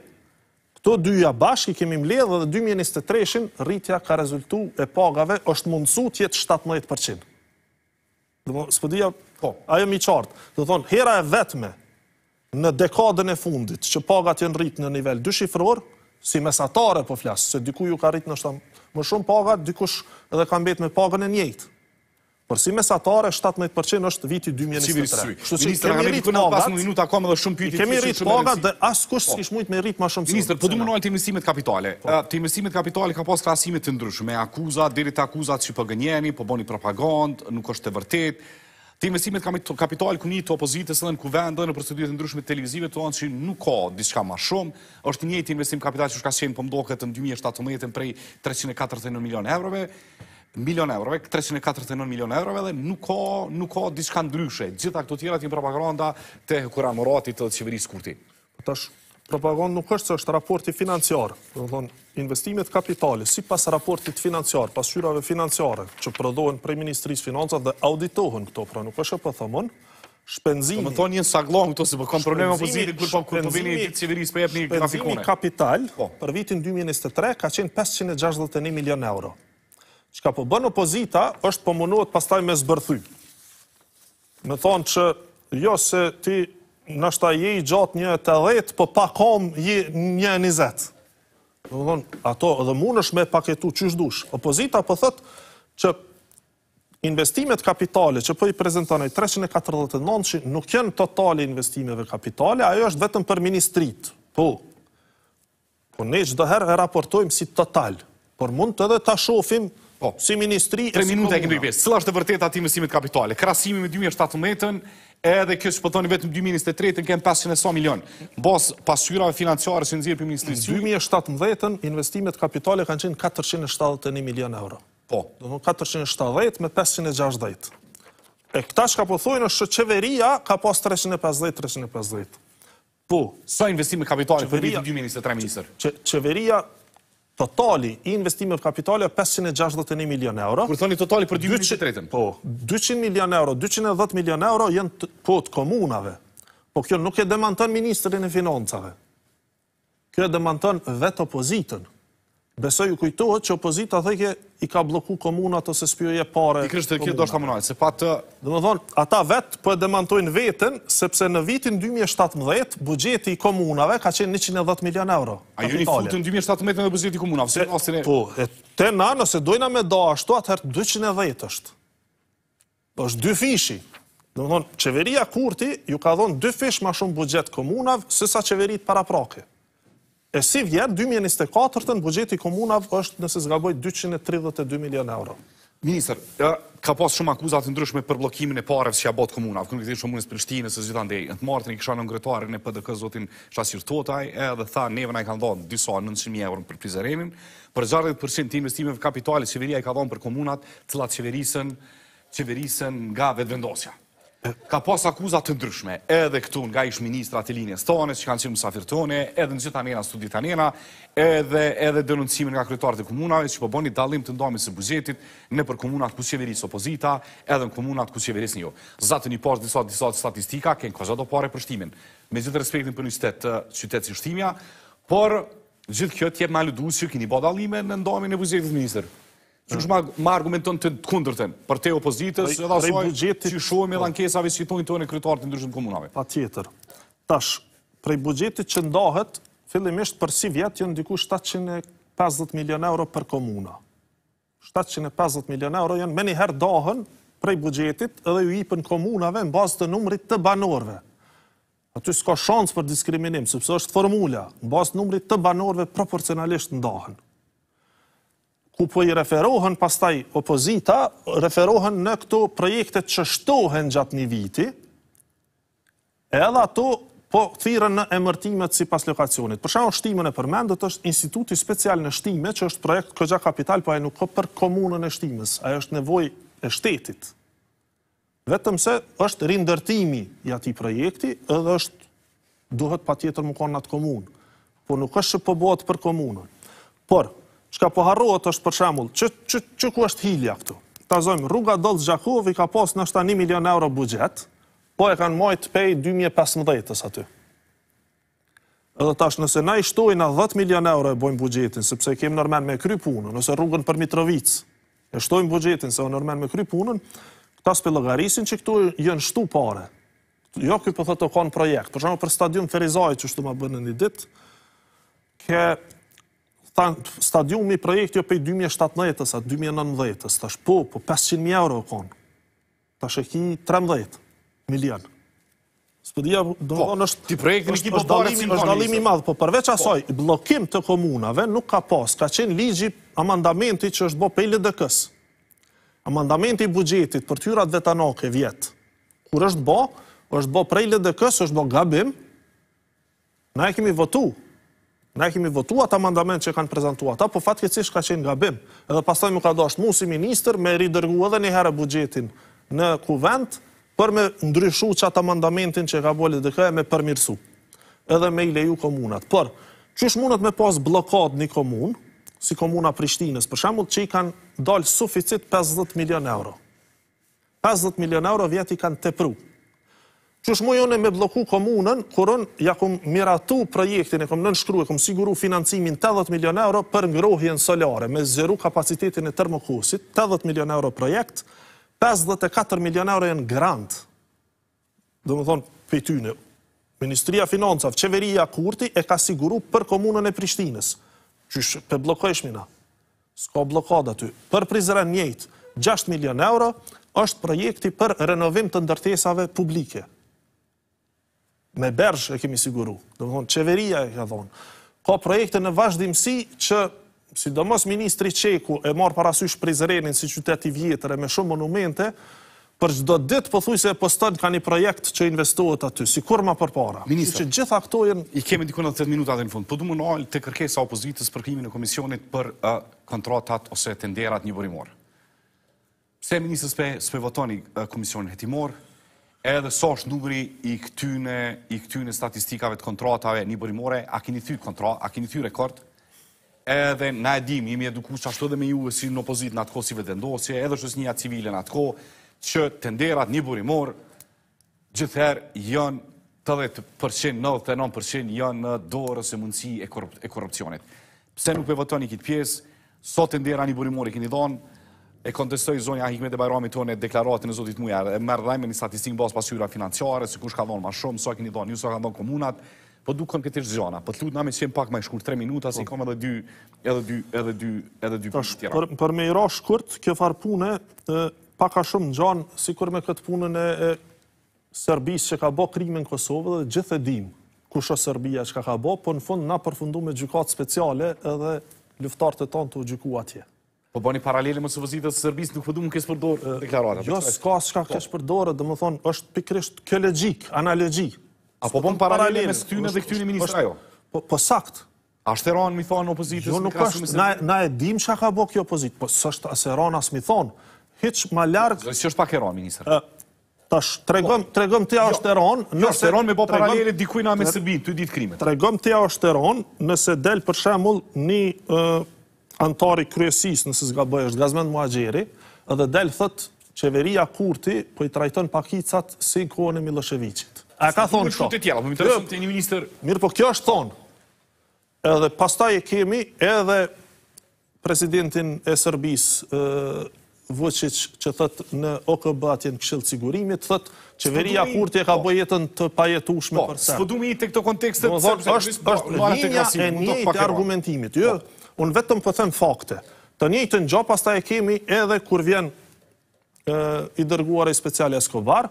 Këto dyja bashkë i kemi mledhë dhe 2023-shin rritja ka rezultu e pagave është mundësu tjetë 17%. Spëdia, ajo mi qartë, dhe thonë, hera e vetme në dekadën e fundit që pagat jenë rritë në nivel dy shifror, si mesatare po flasë, se diku ju ka rritë në shtamë, më shumë pagat, dikush edhe ka mbetë me pagën e njëjtë. Por si mesatare, 17% është viti 2023. Kështu që i kemi rritë pagat, i kemi rrit pagat dhe asë kështë s'kish mujt me rritë ma shumë së. Minister, për du më nojnë të imesimit kapitale. Po. Të imesimit kapitale ka pas krasimet të ndryshme, me akuzat, dirit akuzat që përgënjeni, po, po boni propagandë, nuk është të vërtet. Të imesimit kapitale ku një të opozitës dhe në kuvendë dhe në procedurit të ndryshme të televizive të onë që nuk ka diska ma shumë, është një të imesim kapitale që shka shenë për po mdoket në 2017 prej 349 milion eurove milion eurove, 349 milion eurove dhe nuk ka diska ndryshe. Gjitha këto tjera ti propaganda të kura moratit të qeverisë kurti. Tash, propaganda nuk është që është raporti financiar, investimet kapitalis, si pas raportit financiar, pas shyrave financiare, që prodohen prej Ministrisë Financat dhe auditohen këto, pra nuk është e përthëmon, shpenzimi... Të më thonë një saglon këto, se përkom po problemë opozitit, kërpo kërpo vini të qeverisë për po një grafikone. Shpenzimi kapital po. për vitin 2023 ka qenë 561 milion euro që ka po bënë opozita, është po mënohet pastaj me zbërthy. Me thonë që, jo se ti nështë a je i gjatë një të dhejtë, po pakom kom je një njëzetë. Dhe më thonë, ato dhe mund është me paketu qysh dush. Opozita po thëtë që investimet kapitale që po i prezentanoj 349 nuk jenë totali investimeve kapitale, ajo është vetëm për ministrit. Po, po ne që herë e raportojmë si total, por mund të edhe ta shofim Po. Si ministri... 3 minuta e këndu i pjesë. Cëla është e vërtet ati mësimit kapitale? Krasimi me 2017-ën, edhe kjo që po vetëm vetë në 2023-ën, kënë 500 milion. Bos, pasyrave financiare së nëzirë për ministrisë. Në 2017-ën, investimet kapitale kanë qenë 471 milion euro. Po. Do në 470 me 560. E këta shka pëthojnë po është që qeveria ka pas 350-350. Po, sa investime kapitale për vitin 2023, minister? Qeveria totali i investimit kapitali e 561 milion euro. Kërë thoni totali për 2023? Po, 200 milion euro, 210 milion euro jenë po të komunave. Po kjo nuk e demantën Ministrin e Financave. Kjo e demantën vetë opozitën. Besoj ju kujtohet që opozita dheke i ka bloku komunat ose spjoje pare. I kryshtë të kje do shtë amunajt, se pa të... Dhe më dhonë, ata vetë për po e demantojnë vetën, sepse në vitin 2017, bugjeti i komunave ka qenë 110 milion euro. A ju një futën 2017 në dhe bugjeti i komunave? Po, e te na nëse dojna me da ashtu atëherë 210 është. Po është dy fishi. Dhe më dhonë, qeveria kurti ju ka dhonë dy fish ma shumë bugjet komunave, sësa qeverit para prake. E si vjen, 2024 të në bugjeti komunav është nëse zgaboj 232 milion euro. Minister, ka pas shumë akuzat të ndryshme për blokimin e parev që ja botë komunav. kënë këtë i shumë në për shtinë, nëse zhjithan në të martën i kësha në ngretuarë në PDK Zotin Shasir Totaj, edhe tha neve në i ka ndonë disa 900.000 euro për prizerenin, për gjarë të investimeve kapitalit, qeveria i ka ndonë për komunat, cëllat qeverisen nga vetëvendosja. Ka pas akuzat të ndryshme, edhe këtu nga ishë ministrat e linjes tonës, që kanë qenë mësafirë tonë, edhe në gjitha njëna studi të njëna, edhe denuncimin nga kryetarët e komunave, që po boni dalim të ndomis e buzjetit në për komunat ku qeverisë opozita, edhe në komunat ku qeverisë njo. Zatë një poshtë disot, statistika, kënë kështë do pare për shtimin, me gjithë respektin për një qytetë qytetë shtimja, por gjithë kjo tjep në ludusë që kini në ndomin e buzjetit ministrë që që më argumenton të kundërten, për te opozitës, edhe asoj që shumë edhe ankesave si punë të në kryetarët të ndryshmë komunave. Pa tjetër, tash, prej bugjetit që ndahet, fillimisht për si vjetë jë ndiku 750 milion euro për komuna. 750 milion euro jënë me njëherë dahën prej bugjetit edhe ju i komunave në bazë të numrit të banorve. Aty s'ka shansë për diskriminim, sëpse është formula, në bazë të numrit të banorve proporcionalisht ndahën ku po i referohen pastaj opozita, referohen në këto projekte që shtohen gjatë një viti, edhe ato po thiren në emërtimet si pas lokacionit. Për shumë shtimën e përmendët është instituti special në shtime, që është projekt këgja kapital, po e nuk për komunën e shtimës, a e është nevoj e shtetit. Vetëm se është rindërtimi i ati projekti, edhe është duhet pa tjetër më konë në atë komunë, po nuk është që po bëhet për komunën. Por, Shka po harrohet është për shemull, që ku është hilja këtu? Ta zojmë, rruga Dolz Gjakovi ka posë në 7 milion euro budget, po e kanë majtë pej 2015-ës aty. Edhe tash nëse na i shtojnë 10 milion euro e bojmë budgetin, sepse kemë nërmen me kry punën, nëse rrugën për Mitrovic e shtojnë budgetin, se o nërmen me kry punën, këtas për logarisin që këtu jënë shtu pare. Jo këtë për thëtë o konë projekt, për shumë për stadion Ferizaj që shtu ma bënë një ditë, ke stadiumi projekti jo pej 2017-ës, a 2019-ës, tash po, po 500.000 euro o konë, tash e ki 13 milion. Së përdi ja, do po, në në është... Ti projekti në ki përbore si në dalimi madhë, po përveç po. asoj, blokim të komunave nuk ka pas, ka qenë ligji amandamenti që është bo pej LDK-s. Amandamenti i bugjetit për tyrat vetanake vjetë, kur është bo, është bo prej LDK-s, është bo gabim, na e kemi votu, Na kemi votu atë amandament që kanë prezentua ta, po fatke cish ka qenë nga bim. Edhe pasaj më ka dasht mu si minister me ridërgu edhe një herë bugjetin në kuvent, për me ndryshu që atë amandamentin që ka bolit dëkaj me përmirësu. Edhe me i leju komunat. Por, qësh mundet me pas blokat një komun, si komuna Prishtines, për shambull që i kanë dalë suficit 50 milion euro. 50 milion euro vjeti i kanë tepru që shmoj jone me bloku komunën, kurën ja kum miratu projektin e kom nënshkru e kom siguru financimin 80 milion euro për ngrohjen solare me zëru kapacitetin e termokusit, 80 milion euro projekt, 54 milion euro e në grant, dhe më thonë pëjtyne, Ministria Finansav, Qeveria Kurti e ka siguru për komunën e Prishtines, që shë për blokojshmi na, s'ka blokada ty, për prizren njëjtë, 6 milion euro, është projekti për renovim të ndërtesave publike me bërsh e kemi siguru. Do më thonë, qeveria e ka thonë, Ka projekte në vazhdimësi që, si do mos Ministri Qeku e marë parasysh prizrenin si qyteti vjetër e me shumë monumente, për qdo ditë pëthuj po se e postojnë ka një projekt që investohet aty, si kur ma për para. Ministrë, që gjitha këtojnë... I kemi dikona të të të minuta dhe në fund, për po du më në alë të kërkesa opozitës për krimi e komisionit për kontratat ose tenderat një vërimorë. Se, Ministrës, për votoni komisionin hetimor, edhe sa është numri i këtyne, i statistikave të kontratave një bërimore, a kini thyrë kontrat, a kini thyrë rekord, edhe na e jemi eduku që ashtu edhe me juve si në opozit në atëko si ndosje, edhe shës një civile në atëko, që tenderat një bërimor, gjithër jënë 80%, 99% jënë në dorës e mundësi e korupcionit. Pse nuk përvëtoni këtë pjesë, sot tendera një bërimor e keni donë, e kontestoj zonja Hikmet e Bajrami tonë e deklaratin e zotit muja, e mërë dhejme një statistikë në basë pasyra financiare, si kush ka dhonë ma shumë, sa keni dhonë, një sa ka dhonë komunat, po du konkretisht zona, po të lutë nga me qenë pak ma i shkurë 3 minuta, si po. kom edhe 2, edhe 2, edhe 2, edhe 2 për tjera. Për me i ra shkurt, kjo farë pune, pak a shumë në gjanë, si kur me këtë punën e Serbis që ka bo krimi në Kosovë dhe gjithë e dim kusho Serbia që ka ka bo, po në fund nga përfundu me gjukatë speciale edhe luftartë të tonë të gjuku atje. Po bani paralele më së vëzitës sërbisë, nuk përdu po më kësë përdorë deklaratë. Jo, s'ka s'ka kësë përdorë, dhe më thonë, është pikrisht këllegjik, analegjik. A po bani paralele me së tynë dhe këtynë ministra jo? Po po sakt. A shtë eronë, mi thonë, opozitës? Jo, nuk është, na e dim që a ka bo kjo opozitë, po sështë asë eronë, asë mi thonë, hitsh ma largë... Zërë, si është pak eronë, ministra? Tash, tregëm tja është jo. eron... Jo, nëse... është eron me bo paralele dikujna me Sërbinë, të ditë krimet. Tregëm tja është eron, nëse del për shemull një antari kryesis nësë zgaboj është Gazmen Muagjeri edhe del thët qeveria Kurti po i trajton pakicat si kohën e Miloševiqit. A ka thonë që? të tjela, të po jo, të një minister... Mirë, po kjo është thonë. Edhe pastaj e kemi edhe presidentin e Sërbis Vëqic që thëtë në OKB-atjen këshilë sigurimit, thëtë qeveria Kurti e ka po. bëjetën të pajetushme po, për sërë. Po, së fëdumi i të këto kontekstet... Është linja e argumentimit, jo? unë vetëm po them fakte. Të një të një pas ta e kemi edhe kur vjen i dërguar e speciali e skobar,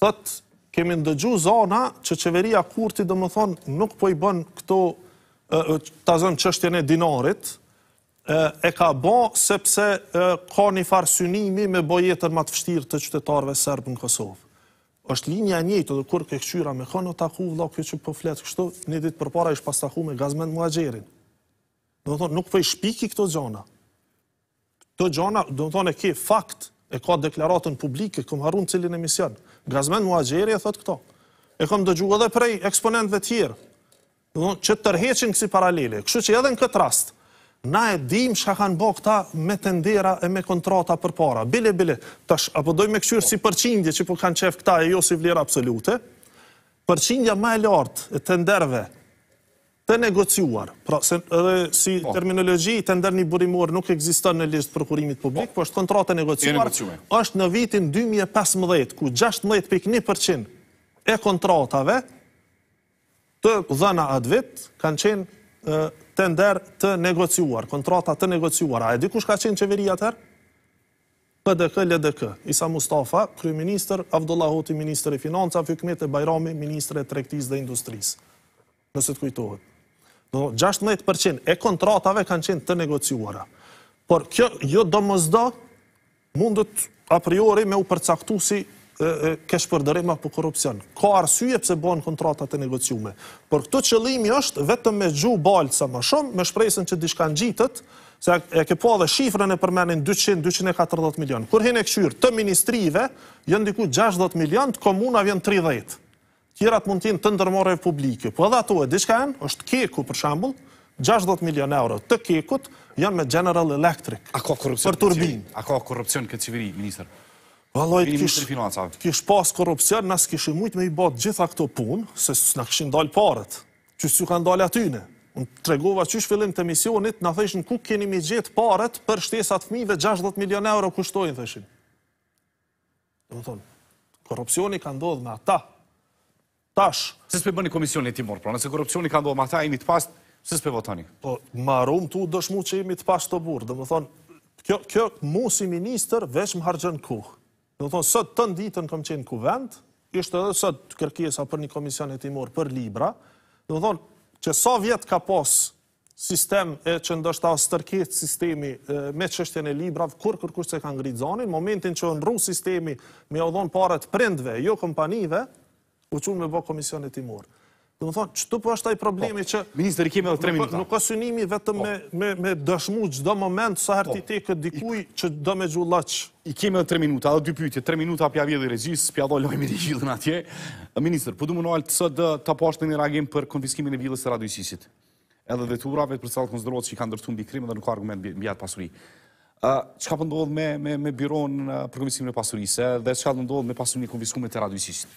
thëtë kemi ndëgju zona që qeveria kurti dhe më thonë nuk po i bën këto të zënë qështjën e dinarit, e ka bo sepse ka një farë synimi me bojetën matë fështirë të qytetarve sërbë në Kosovë. është linja njëtë, dhe kur ke këqyra me kënë o taku, vla, kjo që po fletë kështu, një ditë për para pas taku me gazmen muagjerin do më thonë, nuk për i shpiki këto gjona. Këto gjona, do më thonë, e ke fakt, e ka deklaratën publike, këmë harun cilin emision. Gazmen Gjeri e thotë këto. E këmë dëgju edhe prej eksponentve tjerë, do më thonë, që tërheqin kësi paralele. Kështu që edhe në këtë rast, na e dim shka kanë bo këta me tendera e me kontrata për para. Bile, bile, tash, apo doj me këqyrë si përqindje që po kanë qef këta e jo si vlerë absolute, përqindja ma e lartë e tenderve, të negociuar, pra se edhe si po. terminologi të ndër një burimor nuk egzistën në listë prokurimit publik, po është e negociuar, është në vitin 2015, ku 16.1% e kontratave të dhëna atë vit kanë qenë të ndër të negociuar, kontrata të negociuar. A e dikush ka qenë qeveria tërë? PDK, LDK, Isa Mustafa, Kryeministër, Avdullah Hoti, Minister e Financa, Fykmet e Bajrami, Ministre e Trektis dhe Industris. Nësë të kujtohet. 16% e kontratave kanë qenë të negociuara. Por kjo, jo do mëzdo, mundët a priori me u përcaktu si kesh për korupcion. Ka arsye pëse banë kontratat e negociume. Por këto qëlimi është vetëm me gju balët sa më shumë, me shpresën që dishkan gjitët, se e ke po dhe shifrën e përmenin 200-240 milion. Kur hene këshyrë të ministrive, jëndiku 60 milion, të komunav 30 milion tjerat mund t'jen të ndërmore publike. Po edhe ato e diçka janë, është keku për shambull, 60 milion euro të kekut janë me General Electric për turbin. A ka korupcion këtë qeveri, minister? Valoj, kish pas korupcion, nës kishë mujtë me i batë gjitha këto punë, se në këshin dalë parët, që s'ju kanë dalë atyne. Unë tregova regova që fillim të misionit, në thëshin ku keni me gjithë parët për shtesat fmive 60 milion euro kushtojnë, thëshin. Dhe thonë, korupcioni ka ndodhë me ata, Tash. Se s'pe bëni komisioni ti morë, pra nëse korupcioni ka ndohë po, ma ta, imi të pas, se s'pe votani? Po, marum tu dëshmu që imi të pas të burë, dhe më thonë, kjo, kjo mu si minister vesh më hargjën kuhë. Dhe më thonë, sot të nditën kom qenë kuvend, ishte edhe sot kërkjesa për një komisioni ti morë për Libra, dhe më thonë, që sa so vjetë ka pas sistem e që ndështë ta stërket sistemi me qështjen e librav, kur kur kur se ka ngritë zonin, momentin që në ru sistemi me odhon pare prindve, jo kompanive, uqun me bo komisionit i morë. Dhe më thonë, qëtu për po ashtaj problemi po, që... Ministër, po. i kemi edhe tre minuta. Nuk ka synimi vetëm me dëshmu që do moment sa harti te këtë dikuj që do me gju laq. I kemi edhe tre minuta, dhe dy pyjtje. Tre minuta për javje dhe regjis, për javje dhe dhe gjithë në atje. Ministër, për du më nëalë të së dë të pashtë në një ragim për konfiskimin e vilës të radojësisit. Edhe dhe të urave për salë konzderot që i ka ndërtu mbi krim dhe nuk argument b që ka pëndodhë me biron për komisimin e pasurise dhe që ka pëndodhë me pasurin e konfiskume të radojësisit?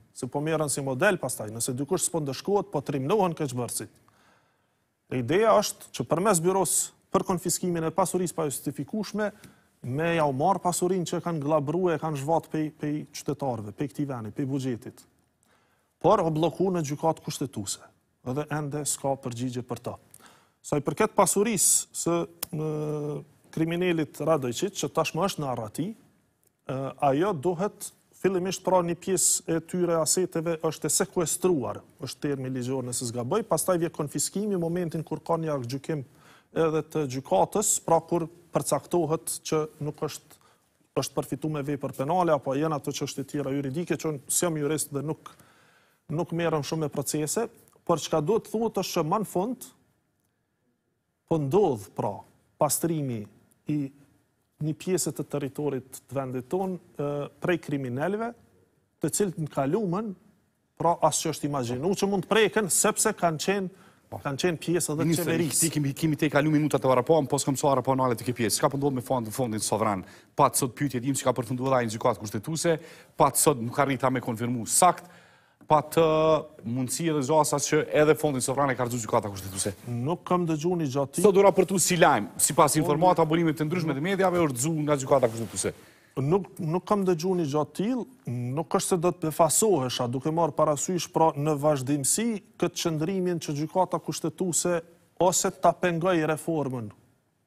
se po mjerën si model pastaj, nëse dykush s'po ndëshkohet, po trimnohen këqëbërësit. E ideja është që përmes byros për konfiskimin e pasuris pa justifikushme, me ja u marë pasurin që kanë glabru e kanë zhvat pej, pej qytetarve, pej këti veni, pej bugjetit, por o bloku në gjukat kushtetuse, edhe ende s'ka përgjigje për ta. Saj përket pasuris së kriminelit Radojqit, që tashmë është në arrati, ajo duhet fillimisht pra një pjesë e tyre aseteve është e sekuestruar, është termi ligjor nëse zgaboj, pastaj vje konfiskimi momentin kur ka një gjykim edhe të gjykatës, pra kur përcaktohet që nuk është është përfitu me vej për penale, apo jena të që është tjera juridike, që në si jam jurist dhe nuk, nuk merëm shumë me procese, për çka do të thotë është që manë fund, pëndodhë po pra pastrimi i një pjesët të teritorit të vendit tonë prej kriminelleve, të cilët në kalumen, pra asë që është imaginu që mund të prejken, sepse kanë qenë po. Kanë qenë pjesë dhe qeverisë. Ministrë, kimi te kalu minuta të varapohëm, po s'kam në alet të ke pjesë. Ska pëndodhë po me fondin sovran? Pa të sot pytje dim që ka përfundu edhe në gjukat kushtetuse, pa të sot nuk arrita me konfirmu sakt, pa të mundësi edhe zasa që edhe fondin sovran e ka rëzut gjukata kushtetuse. Nuk kam dëgju një gjatë ti. Sot për tu si lajmë, si pas po, informat të të ndryshme të medjave, është dëgju nga gjukata kushtetuse. Nuk kam dëgju një gjatë ti, nuk është se do të pëfasohesha, duke marë parasysh pra në vazhdimësi këtë qëndrimin që gjukata kushtetuse ose të apengaj reformën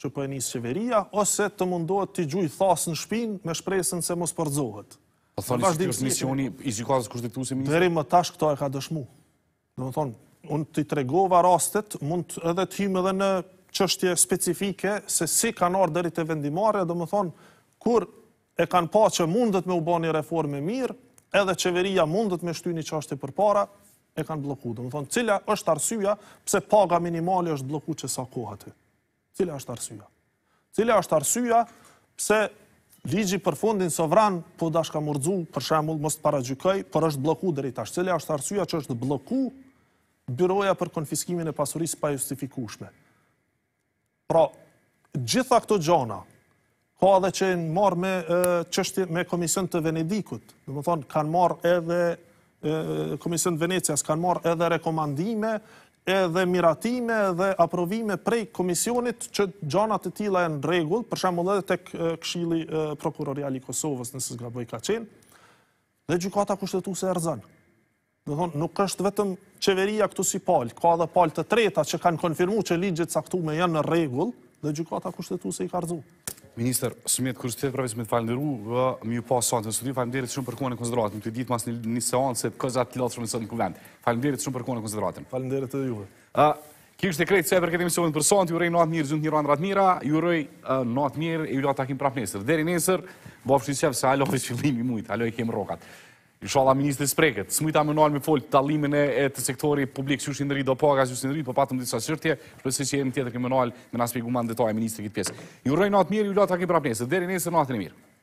që për po e njësë qeveria, ose të mundohet të gjuj thasë në shpinë me shpresën se mos përdzohet. A po thoni që kjo është misioni i gjykatës kushtetuese ministrë? Dheri më tash këto e ka dëshmu. Dhe më thonë, unë të i tregova rastet, mund edhe të him edhe në qështje specifike, se si kanë ardhur deri te vendimare, dhe më thonë, kur e kanë pa që mundet me u bo një reforme mirë, edhe qeveria mundet me shtyni një qështje për para, e kanë bloku. Dhe më thonë, cila është arsyja, pse paga minimali është bloku që sa kohë atë. Cila është arsyja? Cila është arsyja, pse Ligi për fundin sovran, po dash ka për shemull, mos të para gjykoj, për është bloku dhe është cilja është arsua që është bloku byroja për konfiskimin e pasurisë pa justifikushme. Pra, gjitha këto gjona, ka dhe që në marrë me Komision të Venedikut, dhe më thonë, kanë marrë edhe Komision të Venecias, kanë marrë edhe rekomandime, edhe miratime dhe aprovime prej komisionit që gjanat të tila e në regull, për shemë e të këshili prokurorial i Kosovës në Sëzgaboj ka qenë, dhe gjukata kushtetu se erëzën. Nuk është vetëm qeveria këtu si palë, ka dhe palë të treta që kanë konfirmu që ligjit saktume janë në regullë, dhe gjukata kushtetu se i ka rëzu. Minister, së mjetë kërës të të të prafës me të falenderu në ru, mi ju pasë asantë në studiu, falë në shumë për kone në konsideratën, të ditë mas një seantë se këzë atë të latë shumë në sëtë në kuvendë. Falenderit shumë për kone në konsideratën. Falë të juve. Kjo është e krejtë se për këtë emisionën për sëantë, ju rejë në atë mirë, zëndë një randë ratë mira, ju rejë në atë mirë, e ju Shala Ministri Spreket, së mujta më nëalë me folë të talimin e të sektori publik, që shë në rritë, do po aga që në rritë, për patëm disa shërtje, për që e tjetër këmë më me në aspekt gëmanë e Ministri këtë pjesë. Një rëjnë atë mirë, një lëta këmë prapënesë, dhe dhe dhe dhe